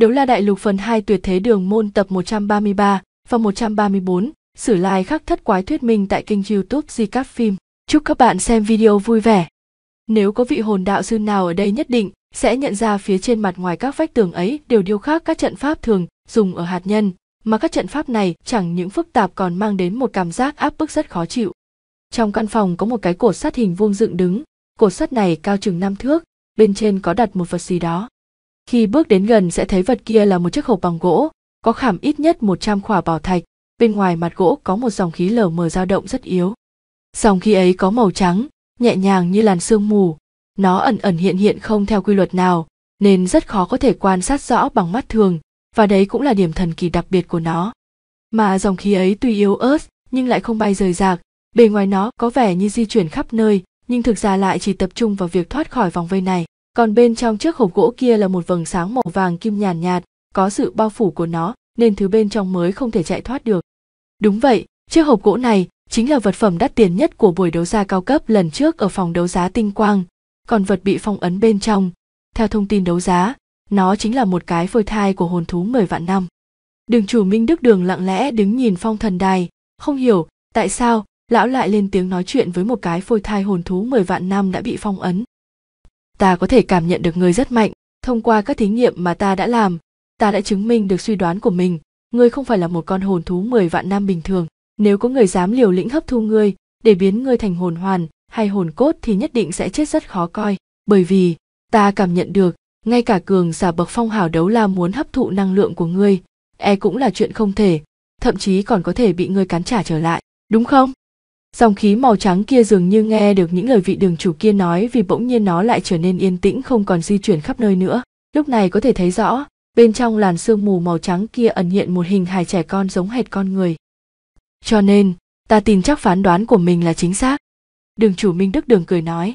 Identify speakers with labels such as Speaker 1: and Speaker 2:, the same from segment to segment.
Speaker 1: Đấu La Đại Lục phần 2 Tuyệt Thế Đường môn tập 133 và 134, sử lai khắc thất quái thuyết minh tại kênh YouTube Di Các Phim. Chúc các bạn xem video vui vẻ. Nếu có vị hồn đạo sư nào ở đây nhất định sẽ nhận ra phía trên mặt ngoài các vách tường ấy đều điêu khắc các trận pháp thường dùng ở hạt nhân, mà các trận pháp này chẳng những phức tạp còn mang đến một cảm giác áp bức rất khó chịu. Trong căn phòng có một cái cột sắt hình vuông dựng đứng, cột sắt này cao chừng 5 thước, bên trên có đặt một vật gì đó. Khi bước đến gần sẽ thấy vật kia là một chiếc hộp bằng gỗ, có khảm ít nhất một trăm khỏa bảo thạch, bên ngoài mặt gỗ có một dòng khí lờ mờ dao động rất yếu. Dòng khí ấy có màu trắng, nhẹ nhàng như làn sương mù, nó ẩn ẩn hiện hiện không theo quy luật nào, nên rất khó có thể quan sát rõ bằng mắt thường, và đấy cũng là điểm thần kỳ đặc biệt của nó. Mà dòng khí ấy tuy yếu ớt nhưng lại không bay rời rạc, bề ngoài nó có vẻ như di chuyển khắp nơi, nhưng thực ra lại chỉ tập trung vào việc thoát khỏi vòng vây này còn bên trong chiếc hộp gỗ kia là một vầng sáng màu vàng kim nhàn nhạt, nhạt có sự bao phủ của nó nên thứ bên trong mới không thể chạy thoát được đúng vậy chiếc hộp gỗ này chính là vật phẩm đắt tiền nhất của buổi đấu giá cao cấp lần trước ở phòng đấu giá tinh quang còn vật bị phong ấn bên trong theo thông tin đấu giá nó chính là một cái phôi thai của hồn thú mười vạn năm đường chủ minh đức đường lặng lẽ đứng nhìn phong thần đài không hiểu tại sao lão lại lên tiếng nói chuyện với một cái phôi thai hồn thú mười vạn năm đã bị phong ấn ta có thể cảm nhận được ngươi rất mạnh thông qua các thí nghiệm mà ta đã làm ta đã chứng minh được suy đoán của mình ngươi không phải là một con hồn thú mười vạn năm bình thường nếu có người dám liều lĩnh hấp thu ngươi để biến ngươi thành hồn hoàn hay hồn cốt thì nhất định sẽ chết rất khó coi bởi vì ta cảm nhận được ngay cả cường giả bậc phong hào đấu la muốn hấp thụ năng lượng của ngươi e cũng là chuyện không thể thậm chí còn có thể bị ngươi cắn trả trở lại đúng không dòng khí màu trắng kia dường như nghe được những lời vị đường chủ kia nói vì bỗng nhiên nó lại trở nên yên tĩnh không còn di chuyển khắp nơi nữa lúc này có thể thấy rõ bên trong làn sương mù màu trắng kia ẩn hiện một hình hài trẻ con giống hệt con người cho nên ta tin chắc phán đoán của mình là chính xác đường chủ minh đức đường cười nói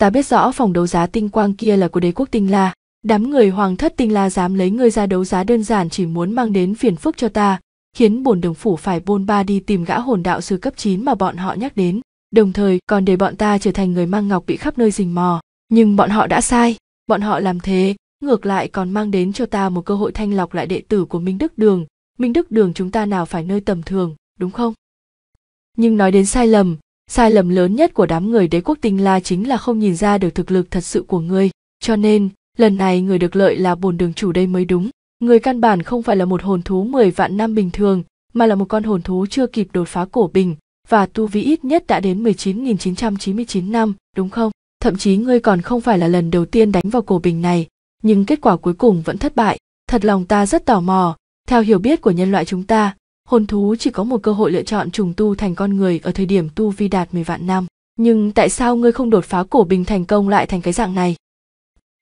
Speaker 1: ta biết rõ phòng đấu giá tinh quang kia là của đế quốc tinh la đám người hoàng thất tinh la dám lấy ngươi ra đấu giá đơn giản chỉ muốn mang đến phiền phức cho ta khiến bổn đường phủ phải bôn ba đi tìm gã hồn đạo sư cấp 9 mà bọn họ nhắc đến, đồng thời còn để bọn ta trở thành người mang ngọc bị khắp nơi rình mò. Nhưng bọn họ đã sai, bọn họ làm thế, ngược lại còn mang đến cho ta một cơ hội thanh lọc lại đệ tử của Minh Đức Đường. Minh Đức Đường chúng ta nào phải nơi tầm thường, đúng không? Nhưng nói đến sai lầm, sai lầm lớn nhất của đám người đế quốc tinh la chính là không nhìn ra được thực lực thật sự của ngươi. Cho nên, lần này người được lợi là bồn đường chủ đây mới đúng người căn bản không phải là một hồn thú 10 vạn năm bình thường, mà là một con hồn thú chưa kịp đột phá cổ bình và tu vi ít nhất đã đến 19.999 năm, đúng không? Thậm chí ngươi còn không phải là lần đầu tiên đánh vào cổ bình này, nhưng kết quả cuối cùng vẫn thất bại. Thật lòng ta rất tò mò, theo hiểu biết của nhân loại chúng ta, hồn thú chỉ có một cơ hội lựa chọn trùng tu thành con người ở thời điểm tu vi đạt 10 vạn năm. Nhưng tại sao ngươi không đột phá cổ bình thành công lại thành cái dạng này?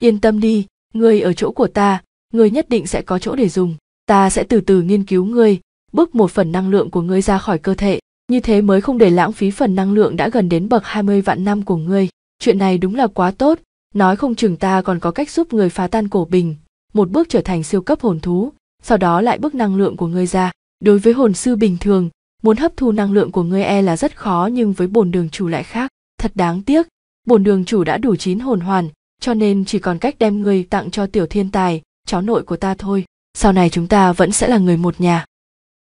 Speaker 1: Yên tâm đi, ngươi ở chỗ của ta, ngươi nhất định sẽ có chỗ để dùng ta sẽ từ từ nghiên cứu ngươi bước một phần năng lượng của ngươi ra khỏi cơ thể như thế mới không để lãng phí phần năng lượng đã gần đến bậc 20 vạn năm của ngươi chuyện này đúng là quá tốt nói không chừng ta còn có cách giúp người phá tan cổ bình một bước trở thành siêu cấp hồn thú sau đó lại bước năng lượng của ngươi ra đối với hồn sư bình thường muốn hấp thu năng lượng của ngươi e là rất khó nhưng với bồn đường chủ lại khác thật đáng tiếc bồn đường chủ đã đủ chín hồn hoàn cho nên chỉ còn cách đem ngươi tặng cho tiểu thiên tài cháu nội của ta thôi sau này chúng ta vẫn sẽ là người một nhà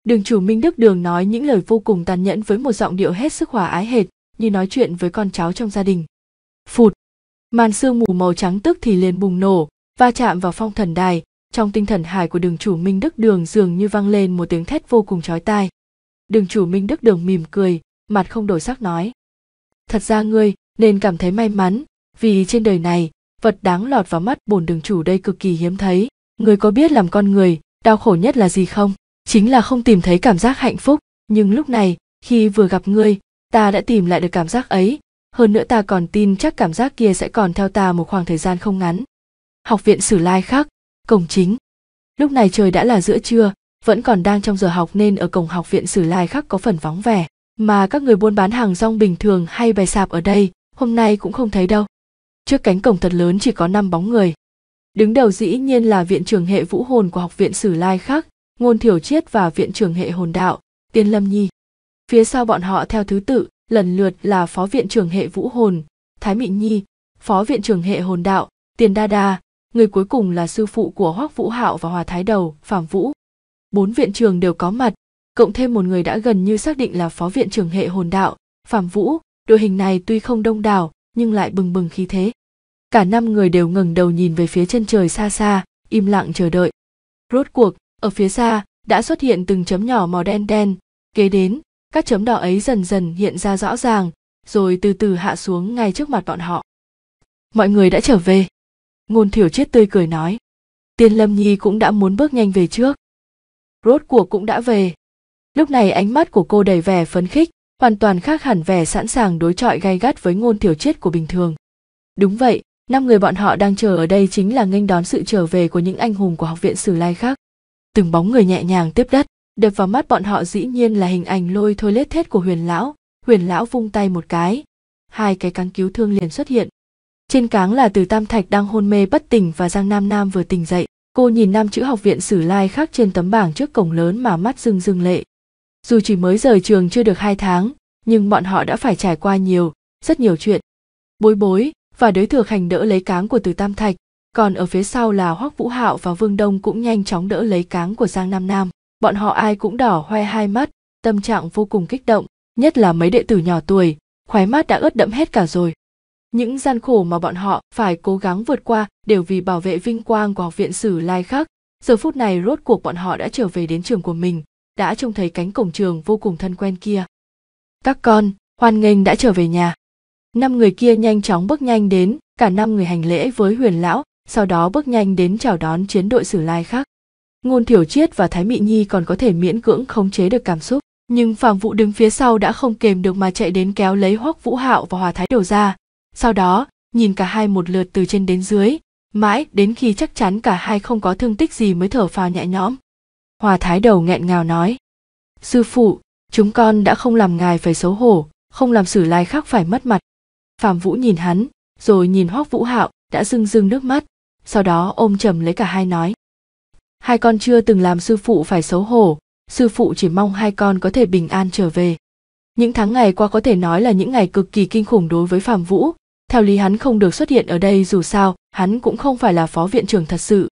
Speaker 1: đường chủ minh đức đường nói những lời vô cùng tàn nhẫn với một giọng điệu hết sức hòa ái hệt như nói chuyện với con cháu trong gia đình phụt màn sương mù màu trắng tức thì liền bùng nổ va chạm vào phong thần đài trong tinh thần hải của đường chủ minh đức đường dường như vang lên một tiếng thét vô cùng chói tai đường chủ minh đức đường mỉm cười mặt không đổi sắc nói thật ra ngươi nên cảm thấy may mắn vì trên đời này vật đáng lọt vào mắt bổn đường chủ đây cực kỳ hiếm thấy người có biết làm con người đau khổ nhất là gì không chính là không tìm thấy cảm giác hạnh phúc nhưng lúc này khi vừa gặp ngươi ta đã tìm lại được cảm giác ấy hơn nữa ta còn tin chắc cảm giác kia sẽ còn theo ta một khoảng thời gian không ngắn học viện sử lai Khắc, cổng chính lúc này trời đã là giữa trưa vẫn còn đang trong giờ học nên ở cổng học viện sử lai Khắc có phần vắng vẻ mà các người buôn bán hàng rong bình thường hay bày sạp ở đây hôm nay cũng không thấy đâu trước cánh cổng thật lớn chỉ có năm bóng người Đứng đầu dĩ nhiên là viện trưởng hệ vũ hồn của học viện Sử Lai Khắc, Ngôn Thiểu Chiết và viện trưởng hệ hồn đạo, Tiên Lâm Nhi. Phía sau bọn họ theo thứ tự, lần lượt là phó viện trưởng hệ vũ hồn, Thái Mị Nhi, phó viện trưởng hệ hồn đạo, Tiền Đa Đa, người cuối cùng là sư phụ của Hoắc Vũ Hạo và Hòa Thái Đầu, Phạm Vũ. Bốn viện trường đều có mặt, cộng thêm một người đã gần như xác định là phó viện trưởng hệ hồn đạo, Phạm Vũ, đội hình này tuy không đông đảo nhưng lại bừng bừng khí thế cả năm người đều ngẩng đầu nhìn về phía chân trời xa xa im lặng chờ đợi rốt cuộc ở phía xa đã xuất hiện từng chấm nhỏ màu đen đen kế đến các chấm đỏ ấy dần dần hiện ra rõ ràng rồi từ từ hạ xuống ngay trước mặt bọn họ mọi người đã trở về ngôn thiểu chết tươi cười nói tiên lâm nhi cũng đã muốn bước nhanh về trước rốt cuộc cũng đã về lúc này ánh mắt của cô đầy vẻ phấn khích hoàn toàn khác hẳn vẻ sẵn sàng đối chọi gay gắt với ngôn thiểu chết của bình thường đúng vậy năm người bọn họ đang chờ ở đây chính là nghênh đón sự trở về của những anh hùng của học viện sử lai khác từng bóng người nhẹ nhàng tiếp đất đập vào mắt bọn họ dĩ nhiên là hình ảnh lôi thôi lết thết của huyền lão huyền lão vung tay một cái hai cái cáng cứu thương liền xuất hiện trên cáng là từ tam thạch đang hôn mê bất tỉnh và giang nam nam vừa tỉnh dậy cô nhìn năm chữ học viện sử lai khác trên tấm bảng trước cổng lớn mà mắt rưng rưng lệ dù chỉ mới rời trường chưa được hai tháng nhưng bọn họ đã phải trải qua nhiều rất nhiều chuyện bối bối và đới thừa khành đỡ lấy cáng của từ tam thạch còn ở phía sau là hoắc vũ hạo và vương đông cũng nhanh chóng đỡ lấy cáng của giang nam nam bọn họ ai cũng đỏ hoe hai mắt tâm trạng vô cùng kích động nhất là mấy đệ tử nhỏ tuổi khoái mắt đã ướt đẫm hết cả rồi những gian khổ mà bọn họ phải cố gắng vượt qua đều vì bảo vệ vinh quang của học viện sử lai khắc giờ phút này rốt cuộc bọn họ đã trở về đến trường của mình đã trông thấy cánh cổng trường vô cùng thân quen kia các con hoan nghênh đã trở về nhà năm người kia nhanh chóng bước nhanh đến cả năm người hành lễ với huyền lão sau đó bước nhanh đến chào đón chiến đội sử lai khác ngôn thiểu chiết và thái mị nhi còn có thể miễn cưỡng khống chế được cảm xúc nhưng phàng vũ đứng phía sau đã không kềm được mà chạy đến kéo lấy hoắc vũ hạo và hòa thái đầu ra sau đó nhìn cả hai một lượt từ trên đến dưới mãi đến khi chắc chắn cả hai không có thương tích gì mới thở phào nhẹ nhõm hòa thái đầu nghẹn ngào nói sư phụ chúng con đã không làm ngài phải xấu hổ không làm sử lai khác phải mất mặt phạm vũ nhìn hắn rồi nhìn Hoắc vũ hạo đã rưng rưng nước mắt sau đó ôm chầm lấy cả hai nói hai con chưa từng làm sư phụ phải xấu hổ sư phụ chỉ mong hai con có thể bình an trở về những tháng ngày qua có thể nói là những ngày cực kỳ kinh khủng đối với phạm vũ theo lý hắn không được xuất hiện ở đây dù sao hắn cũng không phải là phó viện trưởng thật sự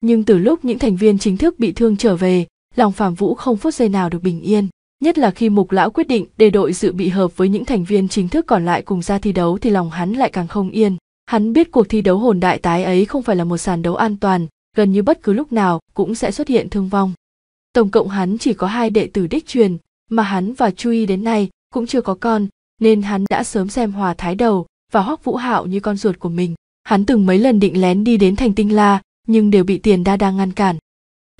Speaker 1: nhưng từ lúc những thành viên chính thức bị thương trở về lòng phạm vũ không phút giây nào được bình yên Nhất là khi mục lão quyết định để đội dự bị hợp với những thành viên chính thức còn lại cùng ra thi đấu thì lòng hắn lại càng không yên. Hắn biết cuộc thi đấu hồn đại tái ấy không phải là một sàn đấu an toàn, gần như bất cứ lúc nào cũng sẽ xuất hiện thương vong. Tổng cộng hắn chỉ có hai đệ tử đích truyền, mà hắn và Chui đến nay cũng chưa có con, nên hắn đã sớm xem hòa thái đầu và hoắc vũ hạo như con ruột của mình. Hắn từng mấy lần định lén đi đến thành tinh la, nhưng đều bị tiền đa đang ngăn cản.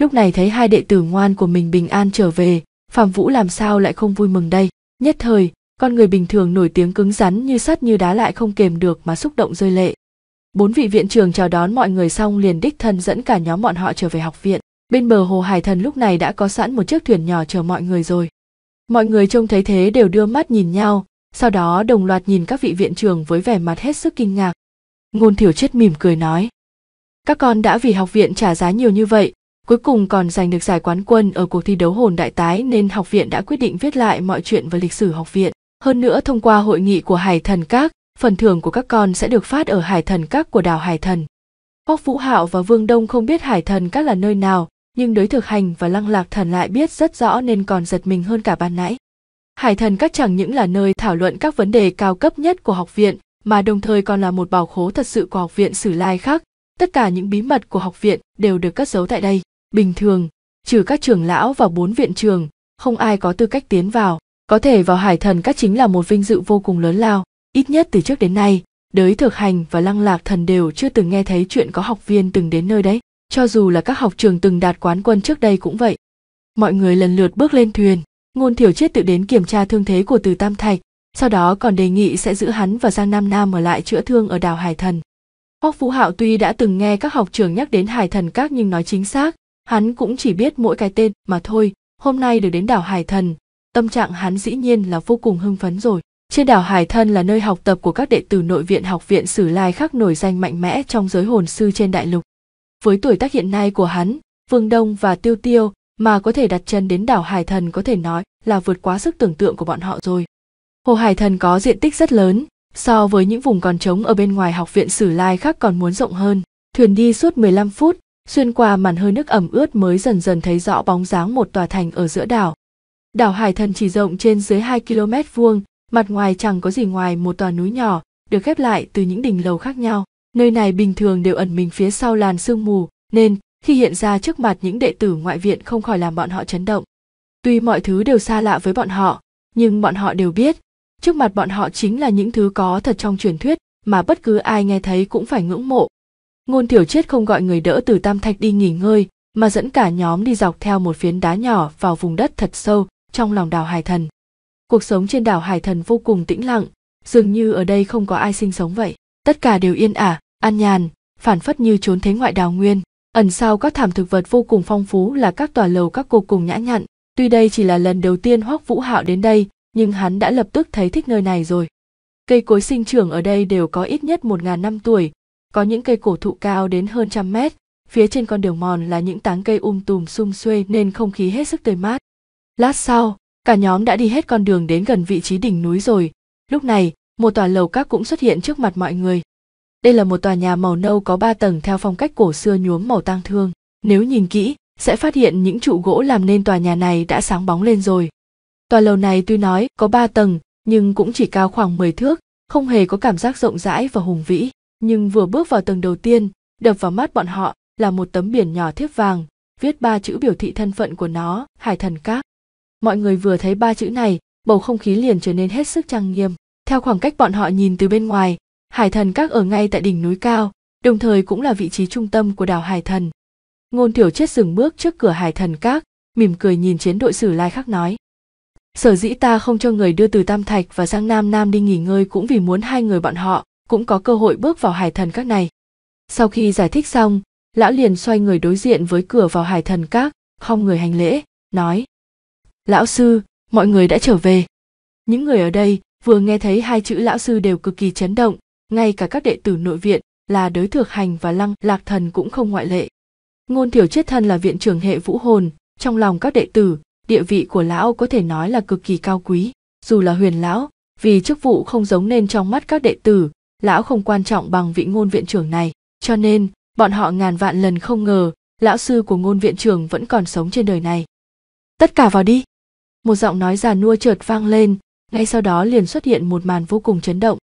Speaker 1: Lúc này thấy hai đệ tử ngoan của mình bình an trở về, phạm vũ làm sao lại không vui mừng đây nhất thời con người bình thường nổi tiếng cứng rắn như sắt như đá lại không kềm được mà xúc động rơi lệ bốn vị viện trưởng chào đón mọi người xong liền đích thân dẫn cả nhóm bọn họ trở về học viện bên bờ hồ hải thần lúc này đã có sẵn một chiếc thuyền nhỏ chờ mọi người rồi mọi người trông thấy thế đều đưa mắt nhìn nhau sau đó đồng loạt nhìn các vị viện trưởng với vẻ mặt hết sức kinh ngạc ngôn thiểu chết mỉm cười nói các con đã vì học viện trả giá nhiều như vậy Cuối cùng còn giành được giải quán quân ở cuộc thi đấu hồn đại tái nên học viện đã quyết định viết lại mọi chuyện về lịch sử học viện. Hơn nữa thông qua hội nghị của Hải Thần Các, phần thưởng của các con sẽ được phát ở Hải Thần Các của đảo Hải Thần. Bóc Vũ Hạo và Vương Đông không biết Hải Thần Các là nơi nào, nhưng đối thực hành và lăng lạc thần lại biết rất rõ nên còn giật mình hơn cả ban nãy. Hải Thần Các chẳng những là nơi thảo luận các vấn đề cao cấp nhất của học viện, mà đồng thời còn là một bảo khố thật sự của học viện Sử Lai khác. Tất cả những bí mật của học viện đều được cất giấu tại đây bình thường trừ các trưởng lão và bốn viện trường không ai có tư cách tiến vào có thể vào hải thần các chính là một vinh dự vô cùng lớn lao ít nhất từ trước đến nay đới thực hành và lăng lạc thần đều chưa từng nghe thấy chuyện có học viên từng đến nơi đấy cho dù là các học trường từng đạt quán quân trước đây cũng vậy mọi người lần lượt bước lên thuyền ngôn thiểu chết tự đến kiểm tra thương thế của từ tam thạch sau đó còn đề nghị sẽ giữ hắn và giang nam nam ở lại chữa thương ở đảo hải thần Hoắc Vũ Hạo tuy đã từng nghe các học trường nhắc đến Hải Thần Các nhưng nói chính xác hắn cũng chỉ biết mỗi cái tên mà thôi hôm nay được đến đảo hải thần tâm trạng hắn dĩ nhiên là vô cùng hưng phấn rồi trên đảo hải thần là nơi học tập của các đệ tử nội viện học viện sử lai khác nổi danh mạnh mẽ trong giới hồn sư trên đại lục với tuổi tác hiện nay của hắn vương đông và tiêu tiêu mà có thể đặt chân đến đảo hải thần có thể nói là vượt quá sức tưởng tượng của bọn họ rồi hồ hải thần có diện tích rất lớn so với những vùng còn trống ở bên ngoài học viện sử lai khác còn muốn rộng hơn thuyền đi suốt 15 phút xuyên qua màn hơi nước ẩm ướt mới dần dần thấy rõ bóng dáng một tòa thành ở giữa đảo. Đảo Hải Thần chỉ rộng trên dưới 2 km vuông, mặt ngoài chẳng có gì ngoài một tòa núi nhỏ, được ghép lại từ những đỉnh lầu khác nhau. Nơi này bình thường đều ẩn mình phía sau làn sương mù, nên khi hiện ra trước mặt những đệ tử ngoại viện không khỏi làm bọn họ chấn động. Tuy mọi thứ đều xa lạ với bọn họ, nhưng bọn họ đều biết, trước mặt bọn họ chính là những thứ có thật trong truyền thuyết mà bất cứ ai nghe thấy cũng phải ngưỡng mộ, ngôn tiểu chết không gọi người đỡ từ tam thạch đi nghỉ ngơi mà dẫn cả nhóm đi dọc theo một phiến đá nhỏ vào vùng đất thật sâu trong lòng đảo hải thần cuộc sống trên đảo hải thần vô cùng tĩnh lặng dường như ở đây không có ai sinh sống vậy tất cả đều yên ả an nhàn phản phất như trốn thế ngoại đào nguyên ẩn sau các thảm thực vật vô cùng phong phú là các tòa lầu các cô cùng nhã nhặn tuy đây chỉ là lần đầu tiên hoắc vũ hạo đến đây nhưng hắn đã lập tức thấy thích nơi này rồi cây cối sinh trưởng ở đây đều có ít nhất một ngàn năm tuổi có những cây cổ thụ cao đến hơn trăm mét phía trên con đường mòn là những táng cây um tùm xung xuê nên không khí hết sức tươi mát lát sau cả nhóm đã đi hết con đường đến gần vị trí đỉnh núi rồi lúc này một tòa lầu các cũng xuất hiện trước mặt mọi người đây là một tòa nhà màu nâu có ba tầng theo phong cách cổ xưa nhuốm màu tang thương nếu nhìn kỹ sẽ phát hiện những trụ gỗ làm nên tòa nhà này đã sáng bóng lên rồi tòa lầu này tuy nói có ba tầng nhưng cũng chỉ cao khoảng 10 thước không hề có cảm giác rộng rãi và hùng vĩ nhưng vừa bước vào tầng đầu tiên đập vào mắt bọn họ là một tấm biển nhỏ thiếp vàng viết ba chữ biểu thị thân phận của nó hải thần các mọi người vừa thấy ba chữ này bầu không khí liền trở nên hết sức trang nghiêm theo khoảng cách bọn họ nhìn từ bên ngoài hải thần các ở ngay tại đỉnh núi cao đồng thời cũng là vị trí trung tâm của đảo hải thần ngôn tiểu chết dừng bước trước cửa hải thần các mỉm cười nhìn chiến đội sử lai khắc nói sở dĩ ta không cho người đưa từ tam thạch và sang nam nam đi nghỉ ngơi cũng vì muốn hai người bọn họ cũng có cơ hội bước vào hải thần các này sau khi giải thích xong lão liền xoay người đối diện với cửa vào hải thần các không người hành lễ nói lão sư mọi người đã trở về những người ở đây vừa nghe thấy hai chữ lão sư đều cực kỳ chấn động ngay cả các đệ tử nội viện là đới thược hành và lăng lạc thần cũng không ngoại lệ ngôn thiểu chết thân là viện trưởng hệ vũ hồn trong lòng các đệ tử địa vị của lão có thể nói là cực kỳ cao quý dù là huyền lão vì chức vụ không giống nên trong mắt các đệ tử lão không quan trọng bằng vị ngôn viện trưởng này cho nên bọn họ ngàn vạn lần không ngờ lão sư của ngôn viện trưởng vẫn còn sống trên đời này tất cả vào đi một giọng nói già nua chợt vang lên ngay sau đó liền xuất hiện một màn vô cùng chấn động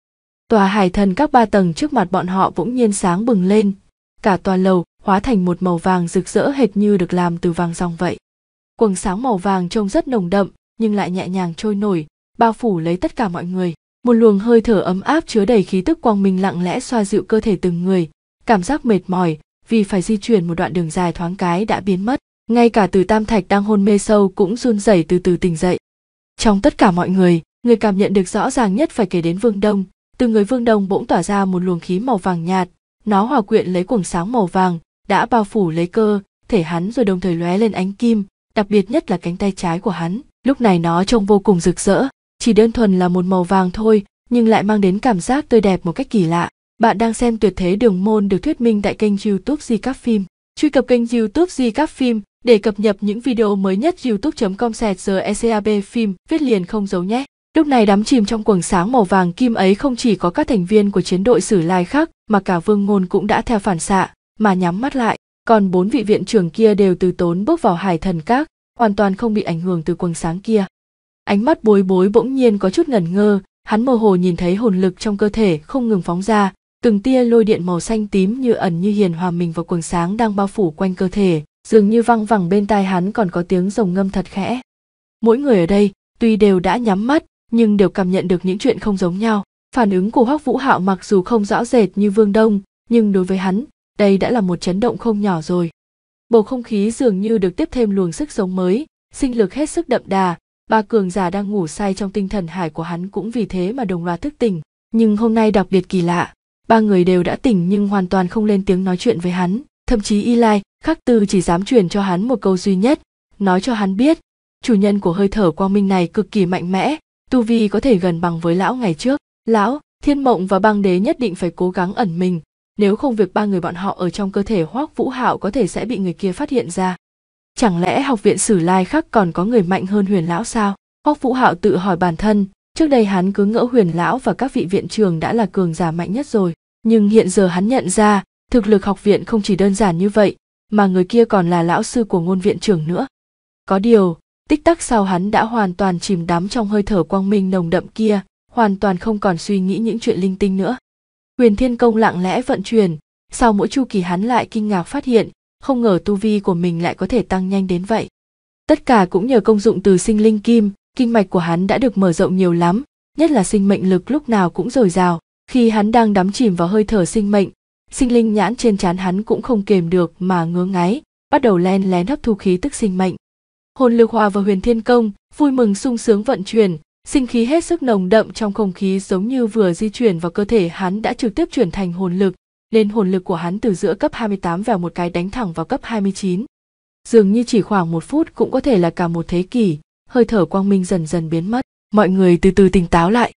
Speaker 1: tòa hải thần các ba tầng trước mặt bọn họ bỗng nhiên sáng bừng lên cả tòa lầu hóa thành một màu vàng rực rỡ hệt như được làm từ vàng ròng vậy quầng sáng màu vàng trông rất nồng đậm nhưng lại nhẹ nhàng trôi nổi bao phủ lấy tất cả mọi người một luồng hơi thở ấm áp chứa đầy khí tức quang minh lặng lẽ xoa dịu cơ thể từng người cảm giác mệt mỏi vì phải di chuyển một đoạn đường dài thoáng cái đã biến mất ngay cả từ tam thạch đang hôn mê sâu cũng run rẩy từ từ tỉnh dậy trong tất cả mọi người người cảm nhận được rõ ràng nhất phải kể đến vương đông từ người vương đông bỗng tỏa ra một luồng khí màu vàng nhạt nó hòa quyện lấy cuồng sáng màu vàng đã bao phủ lấy cơ thể hắn rồi đồng thời lóe lên ánh kim đặc biệt nhất là cánh tay trái của hắn lúc này nó trông vô cùng rực rỡ chỉ đơn thuần là một màu vàng thôi nhưng lại mang đến cảm giác tươi đẹp một cách kỳ lạ bạn đang xem tuyệt thế đường môn được thuyết minh tại kênh youtube di các phim truy cập kênh youtube di các phim để cập nhật những video mới nhất youtube com eab phim viết liền không giấu nhé lúc này đắm chìm trong quầng sáng màu vàng kim ấy không chỉ có các thành viên của chiến đội sử lai khác mà cả vương ngôn cũng đã theo phản xạ mà nhắm mắt lại còn bốn vị viện trưởng kia đều từ tốn bước vào hải thần các hoàn toàn không bị ảnh hưởng từ quầng sáng kia ánh mắt bối bối bỗng nhiên có chút ngẩn ngơ hắn mơ hồ nhìn thấy hồn lực trong cơ thể không ngừng phóng ra từng tia lôi điện màu xanh tím như ẩn như hiền hòa mình vào quần sáng đang bao phủ quanh cơ thể dường như văng vẳng bên tai hắn còn có tiếng rồng ngâm thật khẽ mỗi người ở đây tuy đều đã nhắm mắt nhưng đều cảm nhận được những chuyện không giống nhau phản ứng của hoắc vũ hạo mặc dù không rõ rệt như vương đông nhưng đối với hắn đây đã là một chấn động không nhỏ rồi bầu không khí dường như được tiếp thêm luồng sức sống mới sinh lực hết sức đậm đà ba cường giả đang ngủ say trong tinh thần hải của hắn cũng vì thế mà đồng loạt thức tỉnh nhưng hôm nay đặc biệt kỳ lạ ba người đều đã tỉnh nhưng hoàn toàn không lên tiếng nói chuyện với hắn thậm chí y lai khắc tư chỉ dám truyền cho hắn một câu duy nhất nói cho hắn biết chủ nhân của hơi thở quang minh này cực kỳ mạnh mẽ tu vi có thể gần bằng với lão ngày trước lão thiên mộng và băng đế nhất định phải cố gắng ẩn mình nếu không việc ba người bọn họ ở trong cơ thể hoác vũ hạo có thể sẽ bị người kia phát hiện ra chẳng lẽ học viện sử lai khắc còn có người mạnh hơn huyền lão sao hoắc vũ hạo tự hỏi bản thân trước đây hắn cứ ngỡ huyền lão và các vị viện trường đã là cường giả mạnh nhất rồi nhưng hiện giờ hắn nhận ra thực lực học viện không chỉ đơn giản như vậy mà người kia còn là lão sư của ngôn viện trưởng nữa có điều tích tắc sau hắn đã hoàn toàn chìm đắm trong hơi thở quang minh nồng đậm kia hoàn toàn không còn suy nghĩ những chuyện linh tinh nữa huyền thiên công lặng lẽ vận chuyển sau mỗi chu kỳ hắn lại kinh ngạc phát hiện không ngờ tu vi của mình lại có thể tăng nhanh đến vậy. Tất cả cũng nhờ công dụng từ sinh linh kim, kinh mạch của hắn đã được mở rộng nhiều lắm, nhất là sinh mệnh lực lúc nào cũng dồi dào, khi hắn đang đắm chìm vào hơi thở sinh mệnh, sinh linh nhãn trên trán hắn cũng không kềm được mà ngứa ngáy, bắt đầu len lén hấp thu khí tức sinh mệnh. Hồn lực hòa vào huyền thiên công, vui mừng sung sướng vận chuyển, sinh khí hết sức nồng đậm trong không khí giống như vừa di chuyển vào cơ thể hắn đã trực tiếp chuyển thành hồn lực, lên hồn lực của hắn từ giữa cấp 28 vào một cái đánh thẳng vào cấp 29. Dường như chỉ khoảng một phút cũng có thể là cả một thế kỷ, hơi thở quang minh dần dần biến mất, mọi người từ từ tỉnh táo lại.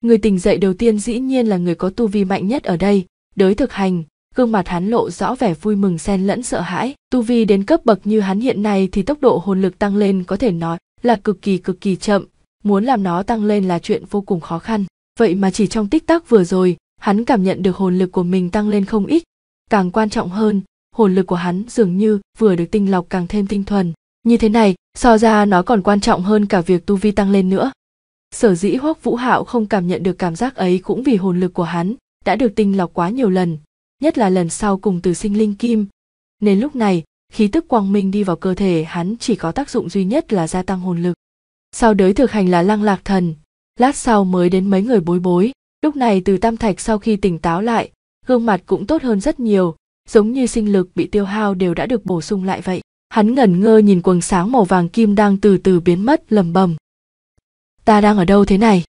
Speaker 1: Người tỉnh dậy đầu tiên dĩ nhiên là người có tu vi mạnh nhất ở đây, đới thực hành, gương mặt hắn lộ rõ vẻ vui mừng xen lẫn sợ hãi. Tu vi đến cấp bậc như hắn hiện nay thì tốc độ hồn lực tăng lên có thể nói là cực kỳ cực kỳ chậm, muốn làm nó tăng lên là chuyện vô cùng khó khăn. Vậy mà chỉ trong tích tắc vừa rồi, hắn cảm nhận được hồn lực của mình tăng lên không ít càng quan trọng hơn hồn lực của hắn dường như vừa được tinh lọc càng thêm tinh thuần như thế này so ra nó còn quan trọng hơn cả việc tu vi tăng lên nữa sở dĩ hoắc vũ hạo không cảm nhận được cảm giác ấy cũng vì hồn lực của hắn đã được tinh lọc quá nhiều lần nhất là lần sau cùng từ sinh linh kim nên lúc này khí tức quang minh đi vào cơ thể hắn chỉ có tác dụng duy nhất là gia tăng hồn lực sau đới thực hành là lăng lạc thần lát sau mới đến mấy người bối bối Lúc này từ Tam Thạch sau khi tỉnh táo lại, gương mặt cũng tốt hơn rất nhiều, giống như sinh lực bị tiêu hao đều đã được bổ sung lại vậy. Hắn ngẩn ngơ nhìn quần sáng màu vàng kim đang từ từ biến mất lầm bầm. Ta đang ở đâu thế này?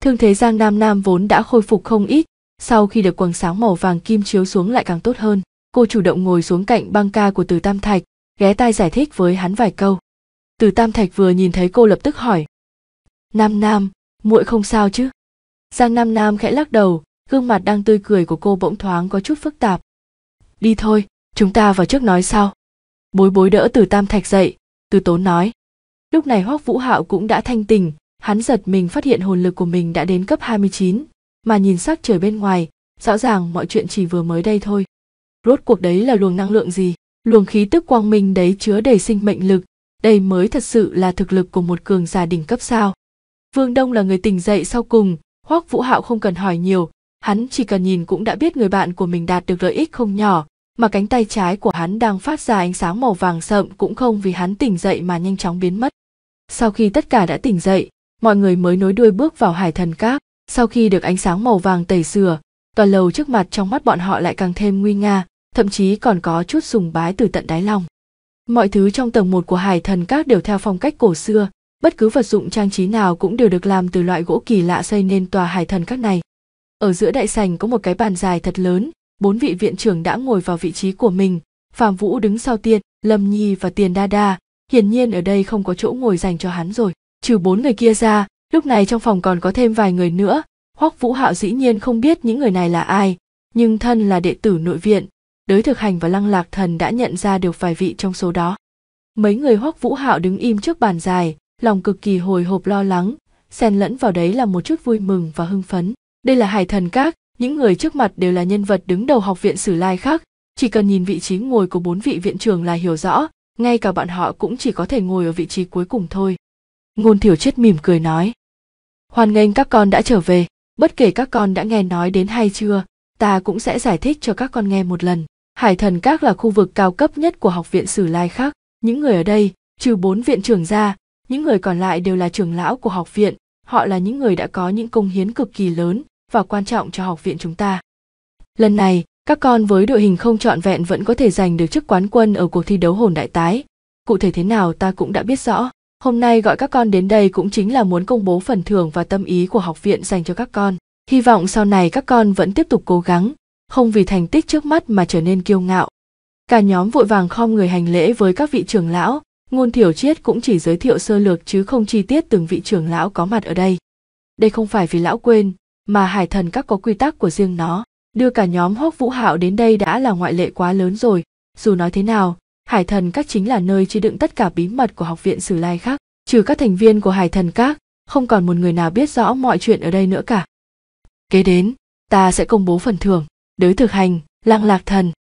Speaker 1: Thương thế Giang Nam Nam vốn đã khôi phục không ít, sau khi được quần sáng màu vàng kim chiếu xuống lại càng tốt hơn. Cô chủ động ngồi xuống cạnh băng ca của Từ Tam Thạch, ghé tai giải thích với hắn vài câu. Từ Tam Thạch vừa nhìn thấy cô lập tức hỏi. Nam Nam, muội không sao chứ? giang nam nam khẽ lắc đầu gương mặt đang tươi cười của cô bỗng thoáng có chút phức tạp đi thôi chúng ta vào trước nói sau bối bối đỡ từ tam thạch dậy từ tốn nói lúc này hoắc vũ hạo cũng đã thanh tình, hắn giật mình phát hiện hồn lực của mình đã đến cấp 29, mà nhìn sắc trời bên ngoài rõ ràng mọi chuyện chỉ vừa mới đây thôi rốt cuộc đấy là luồng năng lượng gì luồng khí tức quang minh đấy chứa đầy sinh mệnh lực đây mới thật sự là thực lực của một cường giả đỉnh cấp sao vương đông là người tỉnh dậy sau cùng hoắc vũ hạo không cần hỏi nhiều hắn chỉ cần nhìn cũng đã biết người bạn của mình đạt được lợi ích không nhỏ mà cánh tay trái của hắn đang phát ra ánh sáng màu vàng sậm cũng không vì hắn tỉnh dậy mà nhanh chóng biến mất sau khi tất cả đã tỉnh dậy mọi người mới nối đuôi bước vào hải thần các sau khi được ánh sáng màu vàng tẩy sửa tòa lầu trước mặt trong mắt bọn họ lại càng thêm nguy nga thậm chí còn có chút sùng bái từ tận đáy lòng mọi thứ trong tầng một của hải thần các đều theo phong cách cổ xưa bất cứ vật dụng trang trí nào cũng đều được làm từ loại gỗ kỳ lạ xây nên tòa hải thần các này ở giữa đại sảnh có một cái bàn dài thật lớn bốn vị viện trưởng đã ngồi vào vị trí của mình phạm vũ đứng sau tiên lâm nhi và tiền đa đa hiển nhiên ở đây không có chỗ ngồi dành cho hắn rồi trừ bốn người kia ra lúc này trong phòng còn có thêm vài người nữa hoắc vũ hạo dĩ nhiên không biết những người này là ai nhưng thân là đệ tử nội viện đới thực hành và lăng lạc thần đã nhận ra được vài vị trong số đó mấy người hoắc vũ hạo đứng im trước bàn dài lòng cực kỳ hồi hộp lo lắng xen lẫn vào đấy là một chút vui mừng và hưng phấn đây là hải thần các những người trước mặt đều là nhân vật đứng đầu học viện sử lai khác chỉ cần nhìn vị trí ngồi của bốn vị viện trưởng là hiểu rõ ngay cả bọn họ cũng chỉ có thể ngồi ở vị trí cuối cùng thôi ngôn thiểu chết mỉm cười nói hoan nghênh các con đã trở về bất kể các con đã nghe nói đến hay chưa ta cũng sẽ giải thích cho các con nghe một lần hải thần các là khu vực cao cấp nhất của học viện sử lai khác những người ở đây trừ bốn viện trưởng ra những người còn lại đều là trưởng lão của học viện họ là những người đã có những công hiến cực kỳ lớn và quan trọng cho học viện chúng ta lần này các con với đội hình không trọn vẹn vẫn có thể giành được chức quán quân ở cuộc thi đấu hồn đại tái cụ thể thế nào ta cũng đã biết rõ hôm nay gọi các con đến đây cũng chính là muốn công bố phần thưởng và tâm ý của học viện dành cho các con hy vọng sau này các con vẫn tiếp tục cố gắng không vì thành tích trước mắt mà trở nên kiêu ngạo cả nhóm vội vàng khom người hành lễ với các vị trưởng lão Ngôn thiểu chiết cũng chỉ giới thiệu sơ lược chứ không chi tiết từng vị trưởng lão có mặt ở đây. Đây không phải vì lão quên, mà hải thần các có quy tắc của riêng nó. Đưa cả nhóm hốc vũ hạo đến đây đã là ngoại lệ quá lớn rồi. Dù nói thế nào, hải thần các chính là nơi chứa đựng tất cả bí mật của học viện sử lai khác. Trừ các thành viên của hải thần các, không còn một người nào biết rõ mọi chuyện ở đây nữa cả. Kế đến, ta sẽ công bố phần thưởng, đới thực hành, lang lạc thần.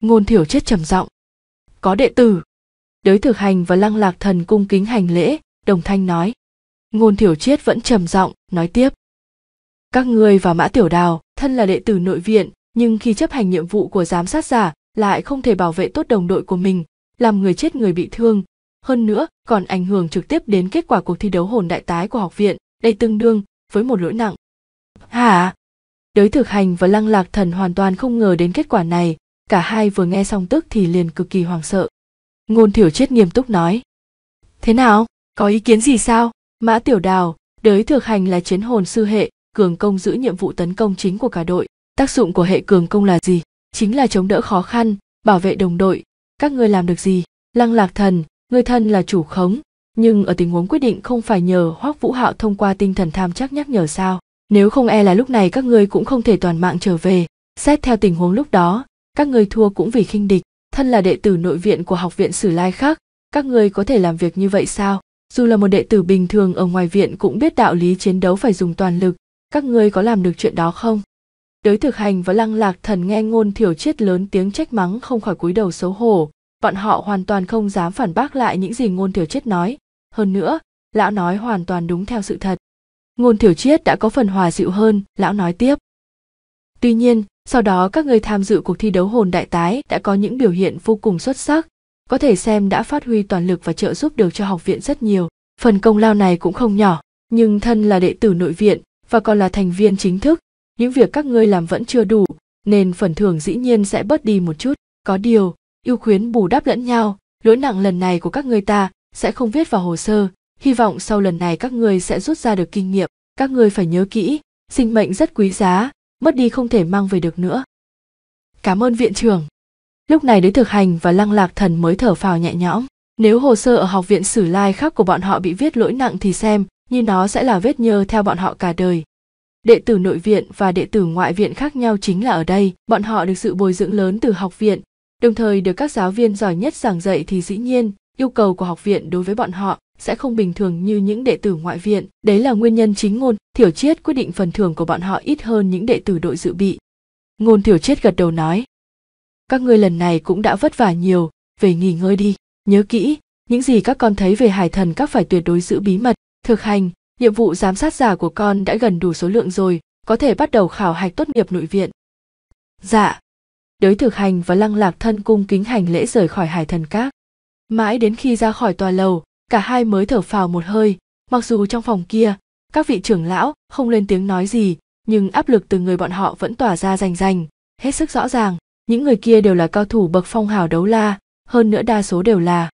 Speaker 1: Ngôn thiểu chết trầm giọng. Có đệ tử, đới thực hành và lăng lạc thần cung kính hành lễ đồng thanh nói ngôn thiểu chiết vẫn trầm giọng nói tiếp các ngươi và mã tiểu đào thân là đệ tử nội viện nhưng khi chấp hành nhiệm vụ của giám sát giả lại không thể bảo vệ tốt đồng đội của mình làm người chết người bị thương hơn nữa còn ảnh hưởng trực tiếp đến kết quả cuộc thi đấu hồn đại tái của học viện đây tương đương với một lỗi nặng hả đới thực hành và lăng lạc thần hoàn toàn không ngờ đến kết quả này cả hai vừa nghe xong tức thì liền cực kỳ hoảng sợ ngôn thiểu chết nghiêm túc nói thế nào có ý kiến gì sao mã tiểu đào đới thực hành là chiến hồn sư hệ cường công giữ nhiệm vụ tấn công chính của cả đội tác dụng của hệ cường công là gì chính là chống đỡ khó khăn bảo vệ đồng đội các ngươi làm được gì lăng lạc thần người thân là chủ khống nhưng ở tình huống quyết định không phải nhờ Hoắc vũ hạo thông qua tinh thần tham chắc nhắc nhở sao nếu không e là lúc này các ngươi cũng không thể toàn mạng trở về xét theo tình huống lúc đó các ngươi thua cũng vì khinh địch thân là đệ tử nội viện của học viện Sử Lai khác, các ngươi có thể làm việc như vậy sao? Dù là một đệ tử bình thường ở ngoài viện cũng biết đạo lý chiến đấu phải dùng toàn lực, các ngươi có làm được chuyện đó không? Đới thực hành và lăng lạc thần nghe ngôn thiểu chiết lớn tiếng trách mắng không khỏi cúi đầu xấu hổ, bọn họ hoàn toàn không dám phản bác lại những gì ngôn thiểu chiết nói. Hơn nữa, lão nói hoàn toàn đúng theo sự thật. Ngôn thiểu chiết đã có phần hòa dịu hơn, lão nói tiếp. Tuy nhiên, sau đó các người tham dự cuộc thi đấu hồn đại tái đã có những biểu hiện vô cùng xuất sắc, có thể xem đã phát huy toàn lực và trợ giúp được cho học viện rất nhiều. Phần công lao này cũng không nhỏ, nhưng thân là đệ tử nội viện và còn là thành viên chính thức, những việc các ngươi làm vẫn chưa đủ, nên phần thưởng dĩ nhiên sẽ bớt đi một chút. Có điều, ưu khuyến bù đắp lẫn nhau, lỗi nặng lần này của các ngươi ta sẽ không viết vào hồ sơ, hy vọng sau lần này các ngươi sẽ rút ra được kinh nghiệm, các ngươi phải nhớ kỹ, sinh mệnh rất quý giá, mất đi không thể mang về được nữa cảm ơn viện trưởng lúc này đến thực hành và lăng lạc thần mới thở phào nhẹ nhõm nếu hồ sơ ở học viện sử lai khác của bọn họ bị viết lỗi nặng thì xem như nó sẽ là vết nhơ theo bọn họ cả đời đệ tử nội viện và đệ tử ngoại viện khác nhau chính là ở đây bọn họ được sự bồi dưỡng lớn từ học viện đồng thời được các giáo viên giỏi nhất giảng dạy thì dĩ nhiên yêu cầu của học viện đối với bọn họ sẽ không bình thường như những đệ tử ngoại viện. Đấy là nguyên nhân chính ngôn Thiểu Chiết quyết định phần thưởng của bọn họ ít hơn những đệ tử đội dự bị. Ngôn Thiểu Chiết gật đầu nói: "Các ngươi lần này cũng đã vất vả nhiều, về nghỉ ngơi đi, nhớ kỹ, những gì các con thấy về hải thần các phải tuyệt đối giữ bí mật, thực hành, nhiệm vụ giám sát giả của con đã gần đủ số lượng rồi, có thể bắt đầu khảo hạch tốt nghiệp nội viện." "Dạ." Đới thực hành và lăng lạc thân cung kính hành lễ rời khỏi hải thần các. Mãi đến khi ra khỏi tòa lầu, cả hai mới thở phào một hơi mặc dù trong phòng kia các vị trưởng lão không lên tiếng nói gì nhưng áp lực từ người bọn họ vẫn tỏa ra rành rành hết sức rõ ràng những người kia đều là cao thủ bậc phong hào đấu la hơn nữa đa số đều là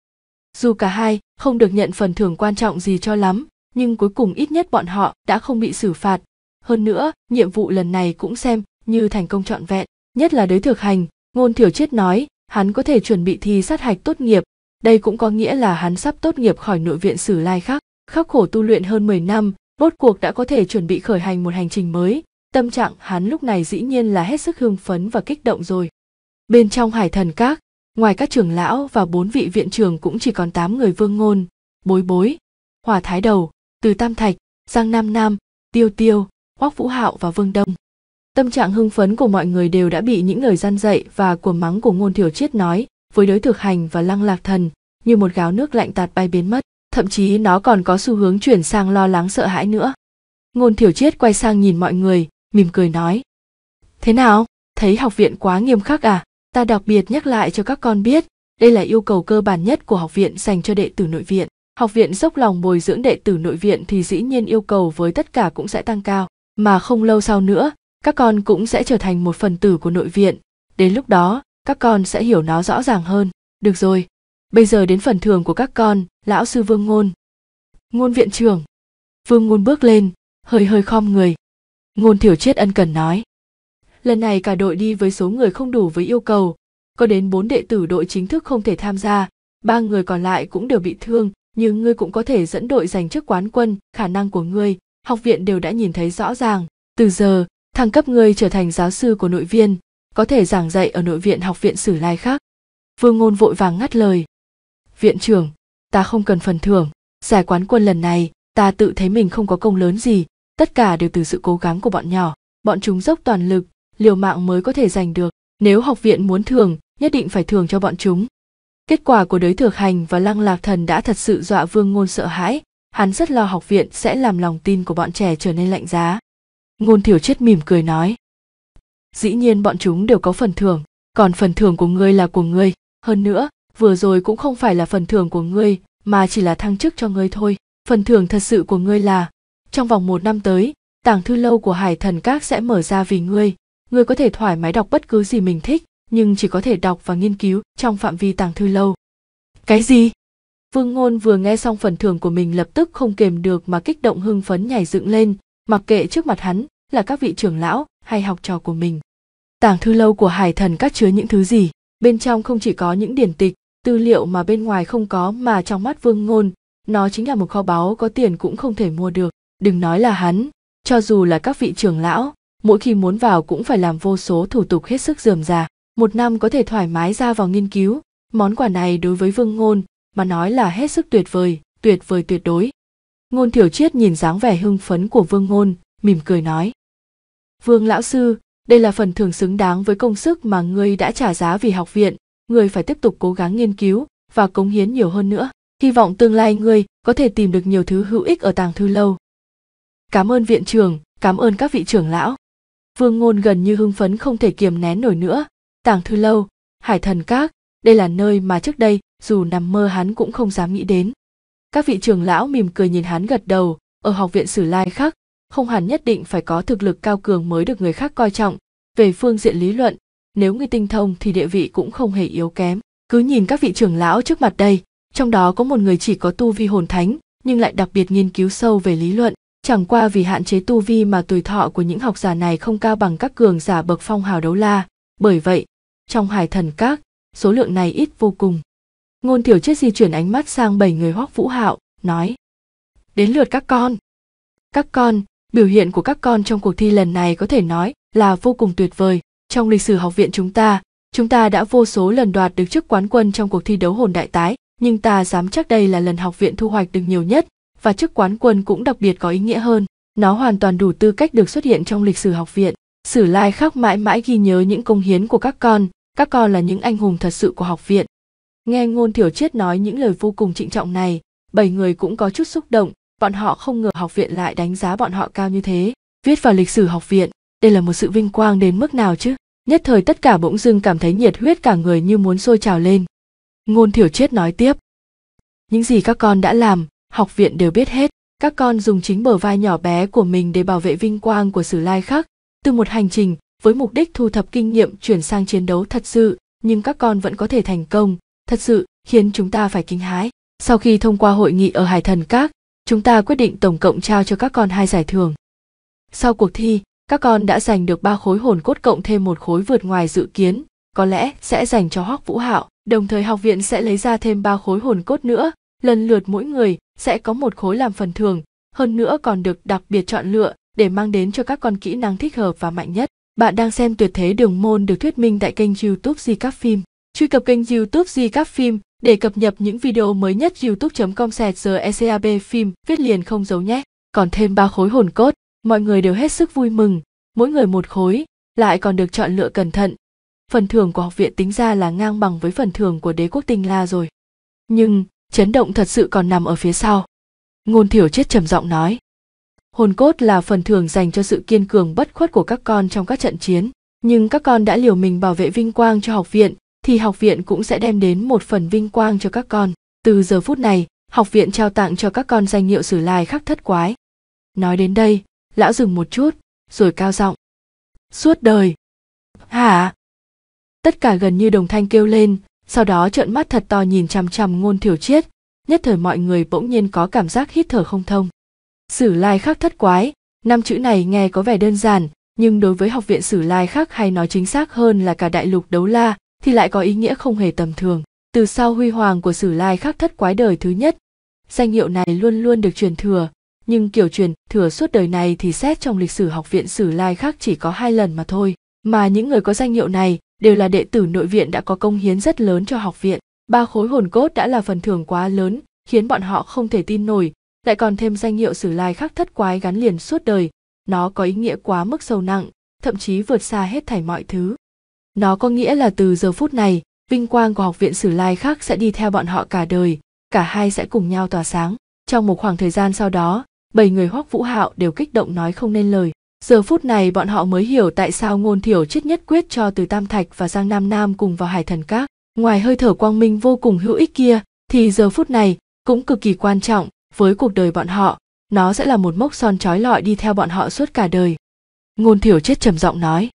Speaker 1: dù cả hai không được nhận phần thưởng quan trọng gì cho lắm nhưng cuối cùng ít nhất bọn họ đã không bị xử phạt hơn nữa nhiệm vụ lần này cũng xem như thành công trọn vẹn nhất là đới thực hành ngôn thiểu Chiết nói hắn có thể chuẩn bị thi sát hạch tốt nghiệp đây cũng có nghĩa là hắn sắp tốt nghiệp khỏi nội viện sử lai khắc, khắc khổ tu luyện hơn 10 năm, bốt cuộc đã có thể chuẩn bị khởi hành một hành trình mới. Tâm trạng hắn lúc này dĩ nhiên là hết sức hưng phấn và kích động rồi. Bên trong hải thần các, ngoài các trưởng lão và bốn vị viện trưởng cũng chỉ còn tám người vương ngôn, bối bối, hòa thái đầu, từ tam thạch, giang nam nam, tiêu tiêu, hoắc vũ hạo và vương đông tâm trạng hưng phấn của mọi người đều đã bị những lời gian dạy và của mắng của ngôn thiểu chiết nói với đới thực hành và lăng lạc thần như một gáo nước lạnh tạt bay biến mất thậm chí nó còn có xu hướng chuyển sang lo lắng sợ hãi nữa ngôn thiểu chiết quay sang nhìn mọi người mỉm cười nói thế nào thấy học viện quá nghiêm khắc à ta đặc biệt nhắc lại cho các con biết đây là yêu cầu cơ bản nhất của học viện dành cho đệ tử nội viện học viện dốc lòng bồi dưỡng đệ tử nội viện thì dĩ nhiên yêu cầu với tất cả cũng sẽ tăng cao mà không lâu sau nữa các con cũng sẽ trở thành một phần tử của nội viện đến lúc đó các con sẽ hiểu nó rõ ràng hơn được rồi bây giờ đến phần thưởng của các con lão sư vương ngôn ngôn viện trưởng vương ngôn bước lên hơi hơi khom người ngôn thiểu chết ân cần nói lần này cả đội đi với số người không đủ với yêu cầu có đến bốn đệ tử đội chính thức không thể tham gia ba người còn lại cũng đều bị thương nhưng ngươi cũng có thể dẫn đội giành chức quán quân khả năng của ngươi học viện đều đã nhìn thấy rõ ràng từ giờ thăng cấp ngươi trở thành giáo sư của nội viên có thể giảng dạy ở nội viện học viện sử lai khác vương ngôn vội vàng ngắt lời viện trưởng ta không cần phần thưởng giải quán quân lần này ta tự thấy mình không có công lớn gì tất cả đều từ sự cố gắng của bọn nhỏ bọn chúng dốc toàn lực liều mạng mới có thể giành được nếu học viện muốn thưởng nhất định phải thưởng cho bọn chúng kết quả của đới thược hành và lăng lạc thần đã thật sự dọa vương ngôn sợ hãi hắn rất lo học viện sẽ làm lòng tin của bọn trẻ trở nên lạnh giá ngôn thiểu chết mỉm cười nói dĩ nhiên bọn chúng đều có phần thưởng còn phần thưởng của ngươi là của ngươi hơn nữa vừa rồi cũng không phải là phần thưởng của ngươi mà chỉ là thăng chức cho ngươi thôi phần thưởng thật sự của ngươi là trong vòng một năm tới tàng thư lâu của hải thần các sẽ mở ra vì ngươi ngươi có thể thoải mái đọc bất cứ gì mình thích nhưng chỉ có thể đọc và nghiên cứu trong phạm vi tàng thư lâu cái gì vương ngôn vừa nghe xong phần thưởng của mình lập tức không kềm được mà kích động hưng phấn nhảy dựng lên mặc kệ trước mặt hắn là các vị trưởng lão hay học trò của mình Tàng thư lâu của hải thần các chứa những thứ gì? Bên trong không chỉ có những điển tịch, tư liệu mà bên ngoài không có mà trong mắt vương ngôn, nó chính là một kho báu có tiền cũng không thể mua được. Đừng nói là hắn, cho dù là các vị trưởng lão, mỗi khi muốn vào cũng phải làm vô số thủ tục hết sức dườm già. Một năm có thể thoải mái ra vào nghiên cứu, món quà này đối với vương ngôn mà nói là hết sức tuyệt vời, tuyệt vời tuyệt đối. Ngôn Thiểu Chiết nhìn dáng vẻ hưng phấn của Vương Ngôn, mỉm cười nói. Vương lão sư, đây là phần thưởng xứng đáng với công sức mà ngươi đã trả giá vì học viện ngươi phải tiếp tục cố gắng nghiên cứu và cống hiến nhiều hơn nữa hy vọng tương lai ngươi có thể tìm được nhiều thứ hữu ích ở tàng thư lâu cảm ơn viện trưởng cảm ơn các vị trưởng lão vương ngôn gần như hưng phấn không thể kiềm nén nổi nữa tàng thư lâu hải thần các đây là nơi mà trước đây dù nằm mơ hắn cũng không dám nghĩ đến các vị trưởng lão mỉm cười nhìn hắn gật đầu ở học viện sử lai khác không hẳn nhất định phải có thực lực cao cường mới được người khác coi trọng về phương diện lý luận nếu người tinh thông thì địa vị cũng không hề yếu kém cứ nhìn các vị trưởng lão trước mặt đây trong đó có một người chỉ có tu vi hồn thánh nhưng lại đặc biệt nghiên cứu sâu về lý luận chẳng qua vì hạn chế tu vi mà tuổi thọ của những học giả này không cao bằng các cường giả bậc phong hào đấu la bởi vậy trong hải thần các số lượng này ít vô cùng ngôn tiểu chết di chuyển ánh mắt sang bảy người hoắc vũ hạo nói đến lượt các con các con biểu hiện của các con trong cuộc thi lần này có thể nói là vô cùng tuyệt vời trong lịch sử học viện chúng ta chúng ta đã vô số lần đoạt được chức quán quân trong cuộc thi đấu hồn đại tái nhưng ta dám chắc đây là lần học viện thu hoạch được nhiều nhất và chức quán quân cũng đặc biệt có ý nghĩa hơn nó hoàn toàn đủ tư cách được xuất hiện trong lịch sử học viện sử lai khắc mãi mãi ghi nhớ những công hiến của các con các con là những anh hùng thật sự của học viện nghe ngôn thiểu chiết nói những lời vô cùng trịnh trọng này bảy người cũng có chút xúc động bọn họ không ngờ học viện lại đánh giá bọn họ cao như thế viết vào lịch sử học viện đây là một sự vinh quang đến mức nào chứ nhất thời tất cả bỗng dưng cảm thấy nhiệt huyết cả người như muốn sôi trào lên ngôn thiểu chết nói tiếp những gì các con đã làm học viện đều biết hết các con dùng chính bờ vai nhỏ bé của mình để bảo vệ vinh quang của sử lai khắc từ một hành trình với mục đích thu thập kinh nghiệm chuyển sang chiến đấu thật sự nhưng các con vẫn có thể thành công thật sự khiến chúng ta phải kinh hái sau khi thông qua hội nghị ở hải thần các chúng ta quyết định tổng cộng trao cho các con hai giải thưởng. Sau cuộc thi, các con đã giành được ba khối hồn cốt cộng thêm một khối vượt ngoài dự kiến, có lẽ sẽ dành cho Hoắc Vũ Hạo, đồng thời học viện sẽ lấy ra thêm ba khối hồn cốt nữa, lần lượt mỗi người sẽ có một khối làm phần thưởng, hơn nữa còn được đặc biệt chọn lựa để mang đến cho các con kỹ năng thích hợp và mạnh nhất. Bạn đang xem tuyệt thế đường môn được thuyết minh tại kênh YouTube Di các phim. Truy cập kênh youtube Di Các Phim để cập nhật những video mới nhất youtube.com sẹt giờ ECAB phim viết liền không giấu nhé. Còn thêm ba khối hồn cốt, mọi người đều hết sức vui mừng, mỗi người một khối, lại còn được chọn lựa cẩn thận. Phần thưởng của học viện tính ra là ngang bằng với phần thưởng của đế quốc tinh la rồi. Nhưng, chấn động thật sự còn nằm ở phía sau. Ngôn thiểu chết trầm giọng nói. Hồn cốt là phần thưởng dành cho sự kiên cường bất khuất của các con trong các trận chiến, nhưng các con đã liều mình bảo vệ vinh quang cho học viện, thì học viện cũng sẽ đem đến một phần vinh quang cho các con. Từ giờ phút này, học viện trao tặng cho các con danh hiệu sử lai khắc thất quái. Nói đến đây, lão dừng một chút, rồi cao giọng. Suốt đời. Hả? Tất cả gần như đồng thanh kêu lên, sau đó trợn mắt thật to nhìn chằm chằm ngôn thiểu chiết, nhất thời mọi người bỗng nhiên có cảm giác hít thở không thông. Sử lai khắc thất quái, năm chữ này nghe có vẻ đơn giản, nhưng đối với học viện sử lai khắc hay nói chính xác hơn là cả đại lục đấu la, thì lại có ý nghĩa không hề tầm thường. Từ sau huy hoàng của sử lai khắc thất quái đời thứ nhất, danh hiệu này luôn luôn được truyền thừa, nhưng kiểu truyền thừa suốt đời này thì xét trong lịch sử học viện sử lai khác chỉ có hai lần mà thôi. Mà những người có danh hiệu này đều là đệ tử nội viện đã có công hiến rất lớn cho học viện. Ba khối hồn cốt đã là phần thưởng quá lớn, khiến bọn họ không thể tin nổi, lại còn thêm danh hiệu sử lai khắc thất quái gắn liền suốt đời, nó có ý nghĩa quá mức sâu nặng, thậm chí vượt xa hết thảy mọi thứ nó có nghĩa là từ giờ phút này vinh quang của học viện sử lai khác sẽ đi theo bọn họ cả đời cả hai sẽ cùng nhau tỏa sáng trong một khoảng thời gian sau đó bảy người hoắc vũ hạo đều kích động nói không nên lời giờ phút này bọn họ mới hiểu tại sao ngôn thiểu chết nhất quyết cho từ tam thạch và giang nam nam cùng vào hải thần các ngoài hơi thở quang minh vô cùng hữu ích kia thì giờ phút này cũng cực kỳ quan trọng với cuộc đời bọn họ nó sẽ là một mốc son trói lọi đi theo bọn họ suốt cả đời ngôn thiểu chết trầm giọng nói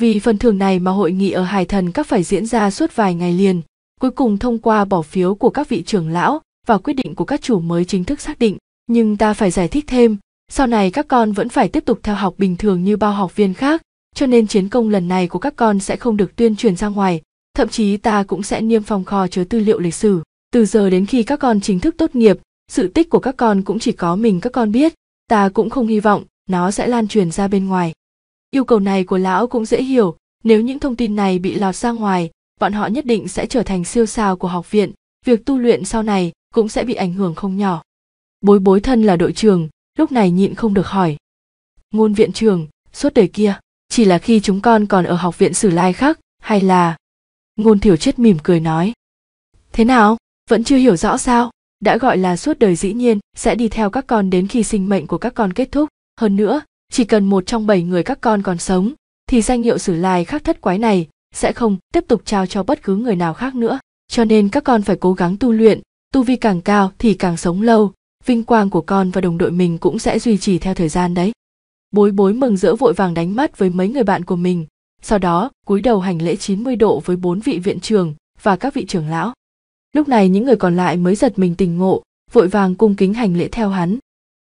Speaker 1: vì phần thưởng này mà hội nghị ở Hải Thần các phải diễn ra suốt vài ngày liền, cuối cùng thông qua bỏ phiếu của các vị trưởng lão và quyết định của các chủ mới chính thức xác định. Nhưng ta phải giải thích thêm, sau này các con vẫn phải tiếp tục theo học bình thường như bao học viên khác, cho nên chiến công lần này của các con sẽ không được tuyên truyền ra ngoài, thậm chí ta cũng sẽ niêm phong kho chứa tư liệu lịch sử. Từ giờ đến khi các con chính thức tốt nghiệp, sự tích của các con cũng chỉ có mình các con biết, ta cũng không hy vọng nó sẽ lan truyền ra bên ngoài. Yêu cầu này của lão cũng dễ hiểu, nếu những thông tin này bị lọt ra ngoài, bọn họ nhất định sẽ trở thành siêu sao của học viện, việc tu luyện sau này cũng sẽ bị ảnh hưởng không nhỏ. Bối bối thân là đội trưởng, lúc này nhịn không được hỏi. Ngôn viện trường, suốt đời kia, chỉ là khi chúng con còn ở học viện sử lai khác, hay là... Ngôn thiểu chết mỉm cười nói. Thế nào, vẫn chưa hiểu rõ sao? Đã gọi là suốt đời dĩ nhiên sẽ đi theo các con đến khi sinh mệnh của các con kết thúc. Hơn nữa, chỉ cần một trong bảy người các con còn sống thì danh hiệu sử lai khắc thất quái này sẽ không tiếp tục trao cho bất cứ người nào khác nữa cho nên các con phải cố gắng tu luyện tu vi càng cao thì càng sống lâu vinh quang của con và đồng đội mình cũng sẽ duy trì theo thời gian đấy bối bối mừng rỡ vội vàng đánh mắt với mấy người bạn của mình sau đó cúi đầu hành lễ 90 độ với bốn vị viện trưởng và các vị trưởng lão lúc này những người còn lại mới giật mình tỉnh ngộ vội vàng cung kính hành lễ theo hắn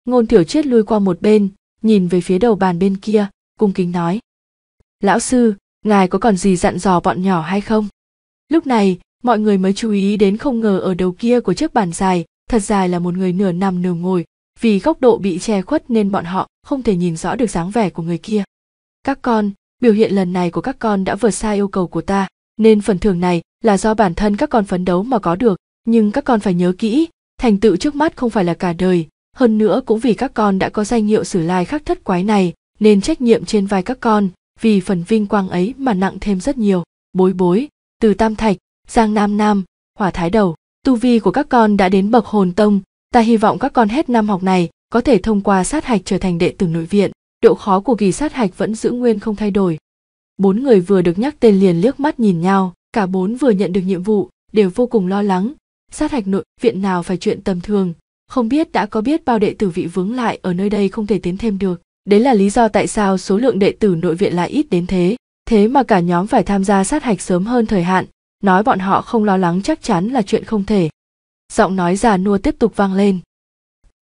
Speaker 1: ngôn tiểu chết lui qua một bên nhìn về phía đầu bàn bên kia cung kính nói lão sư ngài có còn gì dặn dò bọn nhỏ hay không lúc này mọi người mới chú ý đến không ngờ ở đầu kia của chiếc bàn dài thật dài là một người nửa nằm nửa ngồi vì góc độ bị che khuất nên bọn họ không thể nhìn rõ được dáng vẻ của người kia các con biểu hiện lần này của các con đã vượt xa yêu cầu của ta nên phần thưởng này là do bản thân các con phấn đấu mà có được nhưng các con phải nhớ kỹ thành tựu trước mắt không phải là cả đời hơn nữa cũng vì các con đã có danh hiệu sử lai khắc thất quái này nên trách nhiệm trên vai các con vì phần vinh quang ấy mà nặng thêm rất nhiều bối bối từ tam thạch giang nam nam hỏa thái đầu tu vi của các con đã đến bậc hồn tông ta hy vọng các con hết năm học này có thể thông qua sát hạch trở thành đệ tử nội viện độ khó của kỳ sát hạch vẫn giữ nguyên không thay đổi bốn người vừa được nhắc tên liền liếc mắt nhìn nhau cả bốn vừa nhận được nhiệm vụ đều vô cùng lo lắng sát hạch nội viện nào phải chuyện tầm thường không biết đã có biết bao đệ tử vị vướng lại ở nơi đây không thể tiến thêm được đấy là lý do tại sao số lượng đệ tử nội viện lại ít đến thế thế mà cả nhóm phải tham gia sát hạch sớm hơn thời hạn nói bọn họ không lo lắng chắc chắn là chuyện không thể giọng nói già nua tiếp tục vang lên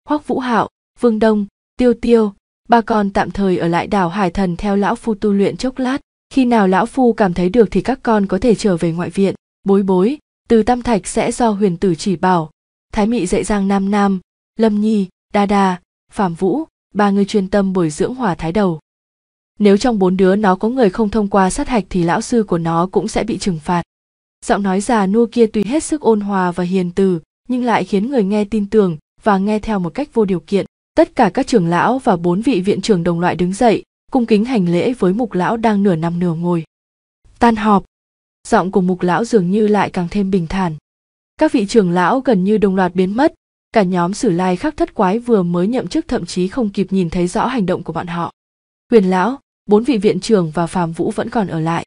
Speaker 1: hoắc vũ hạo vương đông tiêu tiêu ba con tạm thời ở lại đảo hải thần theo lão phu tu luyện chốc lát khi nào lão phu cảm thấy được thì các con có thể trở về ngoại viện bối bối từ tam thạch sẽ do huyền tử chỉ bảo thái mị dạy giang nam nam lâm nhi đa đa phạm vũ ba người chuyên tâm bồi dưỡng hòa thái đầu nếu trong bốn đứa nó có người không thông qua sát hạch thì lão sư của nó cũng sẽ bị trừng phạt giọng nói già nua kia tuy hết sức ôn hòa và hiền từ nhưng lại khiến người nghe tin tưởng và nghe theo một cách vô điều kiện tất cả các trưởng lão và bốn vị viện trưởng đồng loại đứng dậy cung kính hành lễ với mục lão đang nửa nằm nửa ngồi tan họp giọng của mục lão dường như lại càng thêm bình thản các vị trưởng lão gần như đồng loạt biến mất cả nhóm sử lai khắc thất quái vừa mới nhậm chức thậm chí không kịp nhìn thấy rõ hành động của bọn họ huyền lão bốn vị viện trưởng và phàm vũ vẫn còn ở lại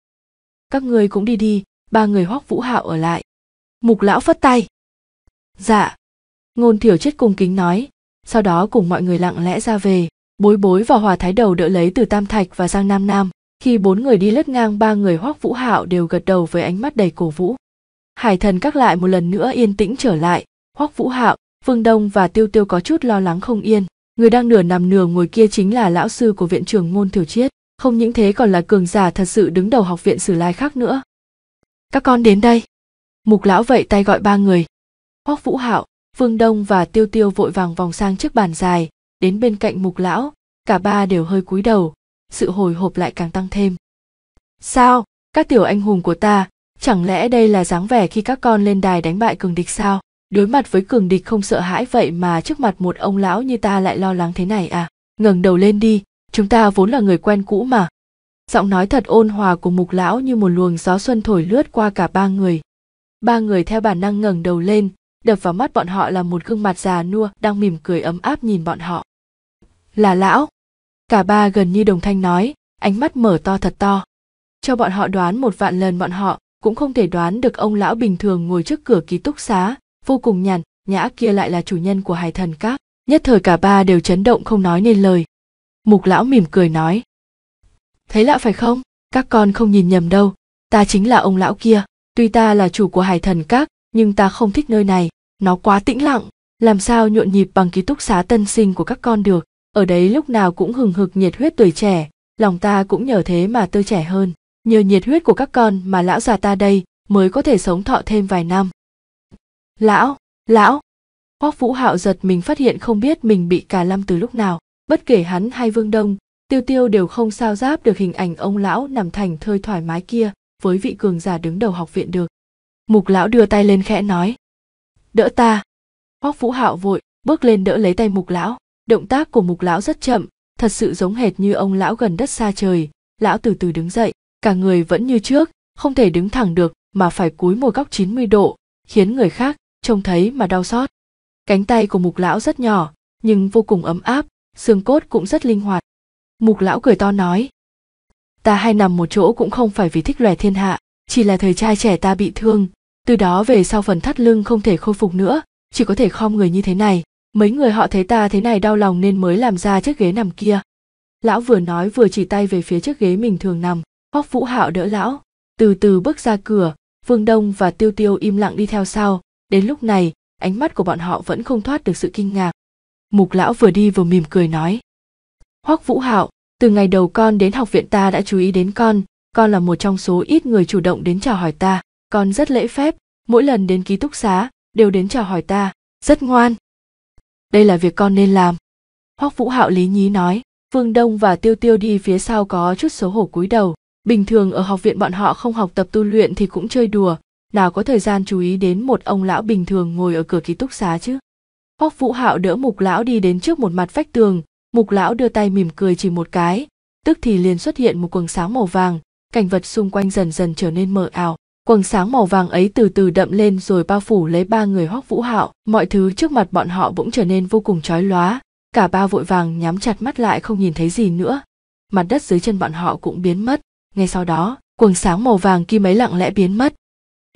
Speaker 1: các ngươi cũng đi đi ba người hoắc vũ hạo ở lại mục lão phất tay dạ ngôn thiểu chết cung kính nói sau đó cùng mọi người lặng lẽ ra về bối bối và hòa thái đầu đỡ lấy từ tam thạch và giang nam nam khi bốn người đi lướt ngang ba người hoắc vũ hạo đều gật đầu với ánh mắt đầy cổ vũ hải thần các lại một lần nữa yên tĩnh trở lại hoắc vũ hạo phương đông và tiêu tiêu có chút lo lắng không yên người đang nửa nằm nửa ngồi kia chính là lão sư của viện trưởng ngôn thiểu chiết không những thế còn là cường giả thật sự đứng đầu học viện sử lai khác nữa các con đến đây mục lão vậy tay gọi ba người hoắc vũ hạo phương đông và tiêu tiêu vội vàng vòng sang chiếc bàn dài đến bên cạnh mục lão cả ba đều hơi cúi đầu sự hồi hộp lại càng tăng thêm sao các tiểu anh hùng của ta chẳng lẽ đây là dáng vẻ khi các con lên đài đánh bại cường địch sao đối mặt với cường địch không sợ hãi vậy mà trước mặt một ông lão như ta lại lo lắng thế này à ngẩng đầu lên đi chúng ta vốn là người quen cũ mà giọng nói thật ôn hòa của mục lão như một luồng gió xuân thổi lướt qua cả ba người ba người theo bản năng ngẩng đầu lên đập vào mắt bọn họ là một gương mặt già nua đang mỉm cười ấm áp nhìn bọn họ là lão cả ba gần như đồng thanh nói ánh mắt mở to thật to cho bọn họ đoán một vạn lần bọn họ cũng không thể đoán được ông lão bình thường ngồi trước cửa ký túc xá vô cùng nhàn nhã kia lại là chủ nhân của hải thần các nhất thời cả ba đều chấn động không nói nên lời mục lão mỉm cười nói thấy lạ phải không các con không nhìn nhầm đâu ta chính là ông lão kia tuy ta là chủ của hải thần các nhưng ta không thích nơi này nó quá tĩnh lặng làm sao nhộn nhịp bằng ký túc xá tân sinh của các con được ở đấy lúc nào cũng hừng hực nhiệt huyết tuổi trẻ lòng ta cũng nhờ thế mà tươi trẻ hơn Nhờ nhiệt huyết của các con mà lão già ta đây mới có thể sống thọ thêm vài năm. Lão, lão. Hoắc Vũ Hạo giật mình phát hiện không biết mình bị cà lâm từ lúc nào, bất kể hắn hay Vương Đông, Tiêu Tiêu đều không sao giáp được hình ảnh ông lão nằm thành thơi thoải mái kia với vị cường giả đứng đầu học viện được. Mục lão đưa tay lên khẽ nói: "Đỡ ta." Hoắc Vũ Hạo vội bước lên đỡ lấy tay Mục lão, động tác của Mục lão rất chậm, thật sự giống hệt như ông lão gần đất xa trời, lão từ từ đứng dậy, cả người vẫn như trước, không thể đứng thẳng được mà phải cúi một góc 90 độ, khiến người khác trông thấy mà đau xót. Cánh tay của mục lão rất nhỏ, nhưng vô cùng ấm áp, xương cốt cũng rất linh hoạt. Mục lão cười to nói, ta hay nằm một chỗ cũng không phải vì thích lòe thiên hạ, chỉ là thời trai trẻ ta bị thương, từ đó về sau phần thắt lưng không thể khôi phục nữa, chỉ có thể khom người như thế này. Mấy người họ thấy ta thế này đau lòng nên mới làm ra chiếc ghế nằm kia. Lão vừa nói vừa chỉ tay về phía chiếc ghế mình thường nằm, hoắc vũ hạo đỡ lão từ từ bước ra cửa Phương đông và tiêu tiêu im lặng đi theo sau đến lúc này ánh mắt của bọn họ vẫn không thoát được sự kinh ngạc mục lão vừa đi vừa mỉm cười nói hoắc vũ hạo từ ngày đầu con đến học viện ta đã chú ý đến con con là một trong số ít người chủ động đến chào hỏi ta con rất lễ phép mỗi lần đến ký túc xá đều đến chào hỏi ta rất ngoan đây là việc con nên làm hoắc vũ hạo lý nhí nói Phương đông và tiêu tiêu đi phía sau có chút xấu hổ cúi đầu bình thường ở học viện bọn họ không học tập tu luyện thì cũng chơi đùa nào có thời gian chú ý đến một ông lão bình thường ngồi ở cửa ký túc xá chứ hoắc vũ hạo đỡ mục lão đi đến trước một mặt vách tường mục lão đưa tay mỉm cười chỉ một cái tức thì liền xuất hiện một quầng sáng màu vàng cảnh vật xung quanh dần dần trở nên mờ ảo quầng sáng màu vàng ấy từ từ đậm lên rồi bao phủ lấy ba người hoắc vũ hạo mọi thứ trước mặt bọn họ bỗng trở nên vô cùng chói lóa cả ba vội vàng nhắm chặt mắt lại không nhìn thấy gì nữa mặt đất dưới chân bọn họ cũng biến mất ngay sau đó cuồng sáng màu vàng kim ấy lặng lẽ biến mất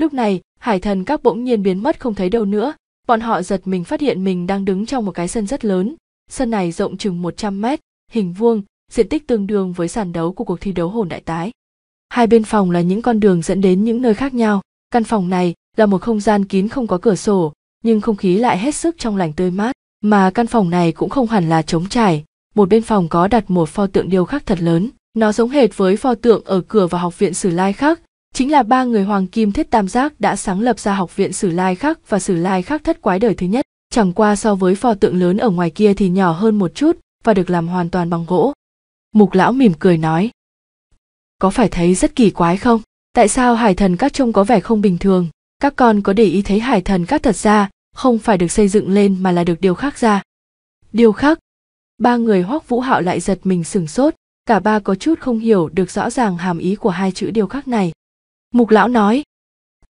Speaker 1: lúc này hải thần các bỗng nhiên biến mất không thấy đâu nữa bọn họ giật mình phát hiện mình đang đứng trong một cái sân rất lớn sân này rộng chừng 100 mét hình vuông diện tích tương đương với sàn đấu của cuộc thi đấu hồn đại tái hai bên phòng là những con đường dẫn đến những nơi khác nhau căn phòng này là một không gian kín không có cửa sổ nhưng không khí lại hết sức trong lành tươi mát mà căn phòng này cũng không hẳn là trống trải một bên phòng có đặt một pho tượng điêu khắc thật lớn nó giống hệt với pho tượng ở cửa vào học viện Sử Lai khác, chính là ba người Hoàng Kim Thiết Tam Giác đã sáng lập ra học viện Sử Lai khác và Sử Lai khác thất quái đời thứ nhất, chẳng qua so với pho tượng lớn ở ngoài kia thì nhỏ hơn một chút và được làm hoàn toàn bằng gỗ. Mục lão mỉm cười nói. Có phải thấy rất kỳ quái không? Tại sao hải thần các trông có vẻ không bình thường? Các con có để ý thấy hải thần các thật ra không phải được xây dựng lên mà là được điều khác ra. Điều khác? Ba người hoắc vũ hạo lại giật mình sửng sốt, cả ba có chút không hiểu được rõ ràng hàm ý của hai chữ điều khắc này mục lão nói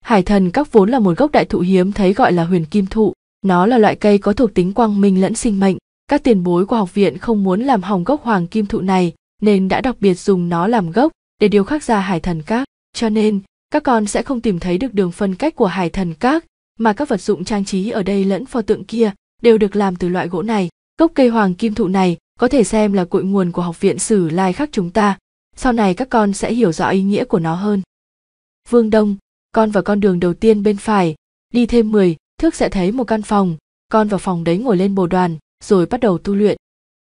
Speaker 1: hải thần các vốn là một gốc đại thụ hiếm thấy gọi là huyền kim thụ nó là loại cây có thuộc tính quang minh lẫn sinh mệnh các tiền bối của học viện không muốn làm hỏng gốc hoàng kim thụ này nên đã đặc biệt dùng nó làm gốc để điều khắc ra hải thần các cho nên các con sẽ không tìm thấy được đường phân cách của hải thần các mà các vật dụng trang trí ở đây lẫn pho tượng kia đều được làm từ loại gỗ này gốc cây hoàng kim thụ này có thể xem là cội nguồn của học viện sử lai khác chúng ta sau này các con sẽ hiểu rõ ý nghĩa của nó hơn vương đông con vào con đường đầu tiên bên phải đi thêm 10 thước sẽ thấy một căn phòng con vào phòng đấy ngồi lên bồ đoàn rồi bắt đầu tu luyện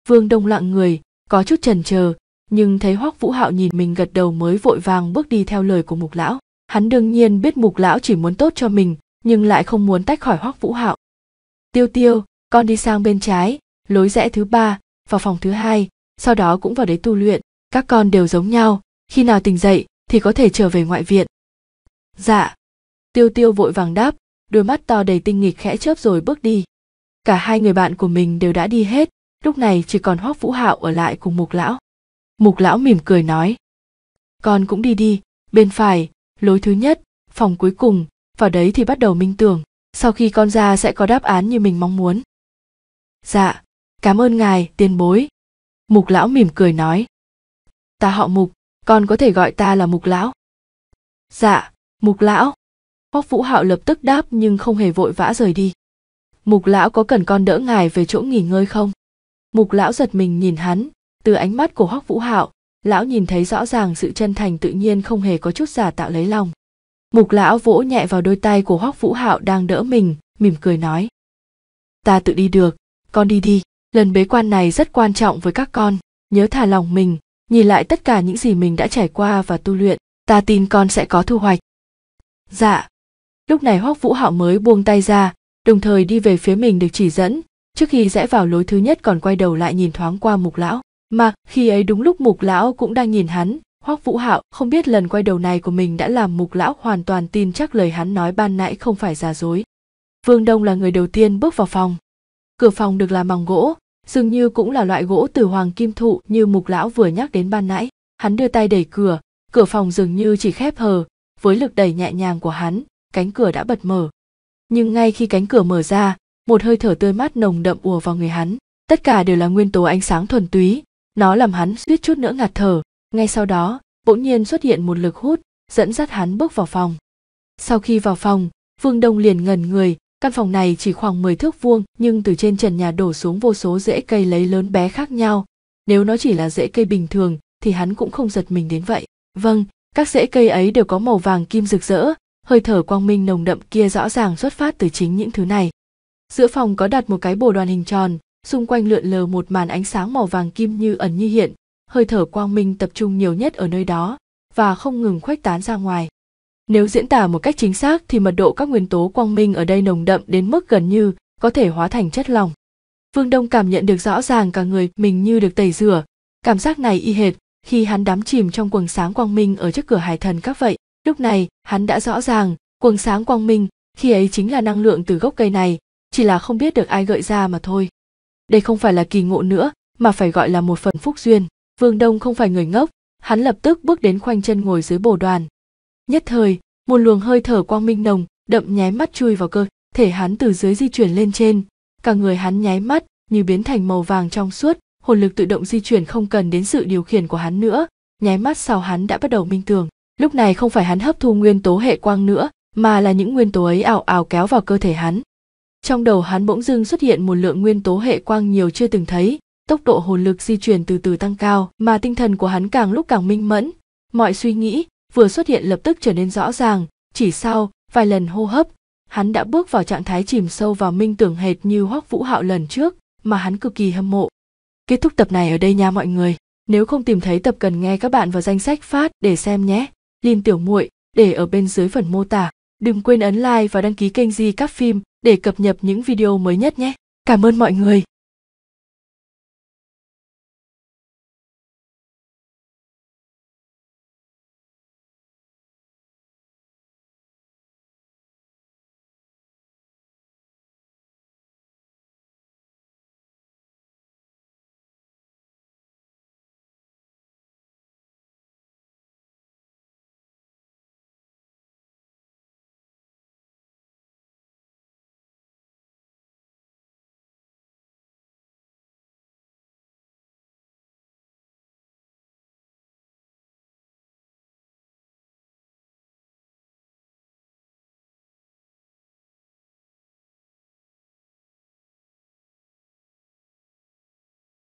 Speaker 1: vương đông lặng người có chút chần chờ nhưng thấy hoắc vũ hạo nhìn mình gật đầu mới vội vàng bước đi theo lời của mục lão hắn đương nhiên biết mục lão chỉ muốn tốt cho mình nhưng lại không muốn tách khỏi hoắc vũ hạo tiêu tiêu con đi sang bên trái lối rẽ thứ ba vào phòng thứ hai sau đó cũng vào đấy tu luyện các con đều giống nhau khi nào tỉnh dậy thì có thể trở về ngoại viện dạ tiêu tiêu vội vàng đáp đôi mắt to đầy tinh nghịch khẽ chớp rồi bước đi cả hai người bạn của mình đều đã đi hết lúc này chỉ còn hoác vũ hạo ở lại cùng mục lão mục lão mỉm cười nói con cũng đi đi bên phải lối thứ nhất phòng cuối cùng vào đấy thì bắt đầu minh tưởng sau khi con ra sẽ có đáp án như mình mong muốn dạ cảm ơn ngài tiền bối mục lão mỉm cười nói ta họ mục con có thể gọi ta là mục lão dạ mục lão hoắc vũ hạo lập tức đáp nhưng không hề vội vã rời đi mục lão có cần con đỡ ngài về chỗ nghỉ ngơi không mục lão giật mình nhìn hắn từ ánh mắt của hoắc vũ hạo lão nhìn thấy rõ ràng sự chân thành tự nhiên không hề có chút giả tạo lấy lòng mục lão vỗ nhẹ vào đôi tay của hoắc vũ hạo đang đỡ mình mỉm cười nói ta tự đi được con đi đi lần bế quan này rất quan trọng với các con nhớ thả lòng mình nhìn lại tất cả những gì mình đã trải qua và tu luyện ta tin con sẽ có thu hoạch dạ lúc này hoắc vũ hạo mới buông tay ra đồng thời đi về phía mình được chỉ dẫn trước khi rẽ vào lối thứ nhất còn quay đầu lại nhìn thoáng qua mục lão mà khi ấy đúng lúc mục lão cũng đang nhìn hắn hoắc vũ hạo không biết lần quay đầu này của mình đã làm mục lão hoàn toàn tin chắc lời hắn nói ban nãy không phải giả dối vương đông là người đầu tiên bước vào phòng cửa phòng được làm bằng gỗ dường như cũng là loại gỗ từ hoàng kim thụ như mục lão vừa nhắc đến ban nãy hắn đưa tay đẩy cửa cửa phòng dường như chỉ khép hờ với lực đẩy nhẹ nhàng của hắn cánh cửa đã bật mở nhưng ngay khi cánh cửa mở ra một hơi thở tươi mát nồng đậm ùa vào người hắn tất cả đều là nguyên tố ánh sáng thuần túy nó làm hắn suýt chút nữa ngạt thở ngay sau đó bỗng nhiên xuất hiện một lực hút dẫn dắt hắn bước vào phòng sau khi vào phòng vương đông liền ngần người Căn phòng này chỉ khoảng 10 thước vuông, nhưng từ trên trần nhà đổ xuống vô số rễ cây lấy lớn bé khác nhau. Nếu nó chỉ là rễ cây bình thường, thì hắn cũng không giật mình đến vậy. Vâng, các rễ cây ấy đều có màu vàng kim rực rỡ, hơi thở quang minh nồng đậm kia rõ ràng xuất phát từ chính những thứ này. Giữa phòng có đặt một cái bồ đoàn hình tròn, xung quanh lượn lờ một màn ánh sáng màu vàng kim như ẩn như hiện, hơi thở quang minh tập trung nhiều nhất ở nơi đó và không ngừng khuếch tán ra ngoài. Nếu diễn tả một cách chính xác thì mật độ các nguyên tố quang minh ở đây nồng đậm đến mức gần như có thể hóa thành chất lỏng. Phương Đông cảm nhận được rõ ràng cả người mình như được tẩy rửa. Cảm giác này y hệt khi hắn đắm chìm trong quần sáng quang minh ở trước cửa hải thần các vậy. Lúc này, hắn đã rõ ràng, quần sáng quang minh khi ấy chính là năng lượng từ gốc cây này, chỉ là không biết được ai gợi ra mà thôi. Đây không phải là kỳ ngộ nữa, mà phải gọi là một phần phúc duyên. Vương Đông không phải người ngốc, hắn lập tức bước đến khoanh chân ngồi dưới bồ đoàn, nhất thời một luồng hơi thở quang minh nồng đậm nháy mắt chui vào cơ thể hắn từ dưới di chuyển lên trên cả người hắn nháy mắt như biến thành màu vàng trong suốt hồn lực tự động di chuyển không cần đến sự điều khiển của hắn nữa nháy mắt sau hắn đã bắt đầu minh tường lúc này không phải hắn hấp thu nguyên tố hệ quang nữa mà là những nguyên tố ấy ảo ảo kéo vào cơ thể hắn trong đầu hắn bỗng dưng xuất hiện một lượng nguyên tố hệ quang nhiều chưa từng thấy tốc độ hồn lực di chuyển từ từ tăng cao mà tinh thần của hắn càng lúc càng minh mẫn mọi suy nghĩ vừa xuất hiện lập tức trở nên rõ ràng chỉ sau vài lần hô hấp hắn đã bước vào trạng thái chìm sâu vào minh tưởng hệt như hoắc vũ hạo lần trước mà hắn cực kỳ hâm mộ kết thúc tập này ở đây nha mọi người nếu không tìm thấy tập cần nghe các bạn vào danh sách phát để xem nhé lin tiểu muội để ở bên dưới phần mô tả đừng quên ấn like và đăng ký kênh di các phim để cập nhật những video mới nhất nhé cảm ơn mọi người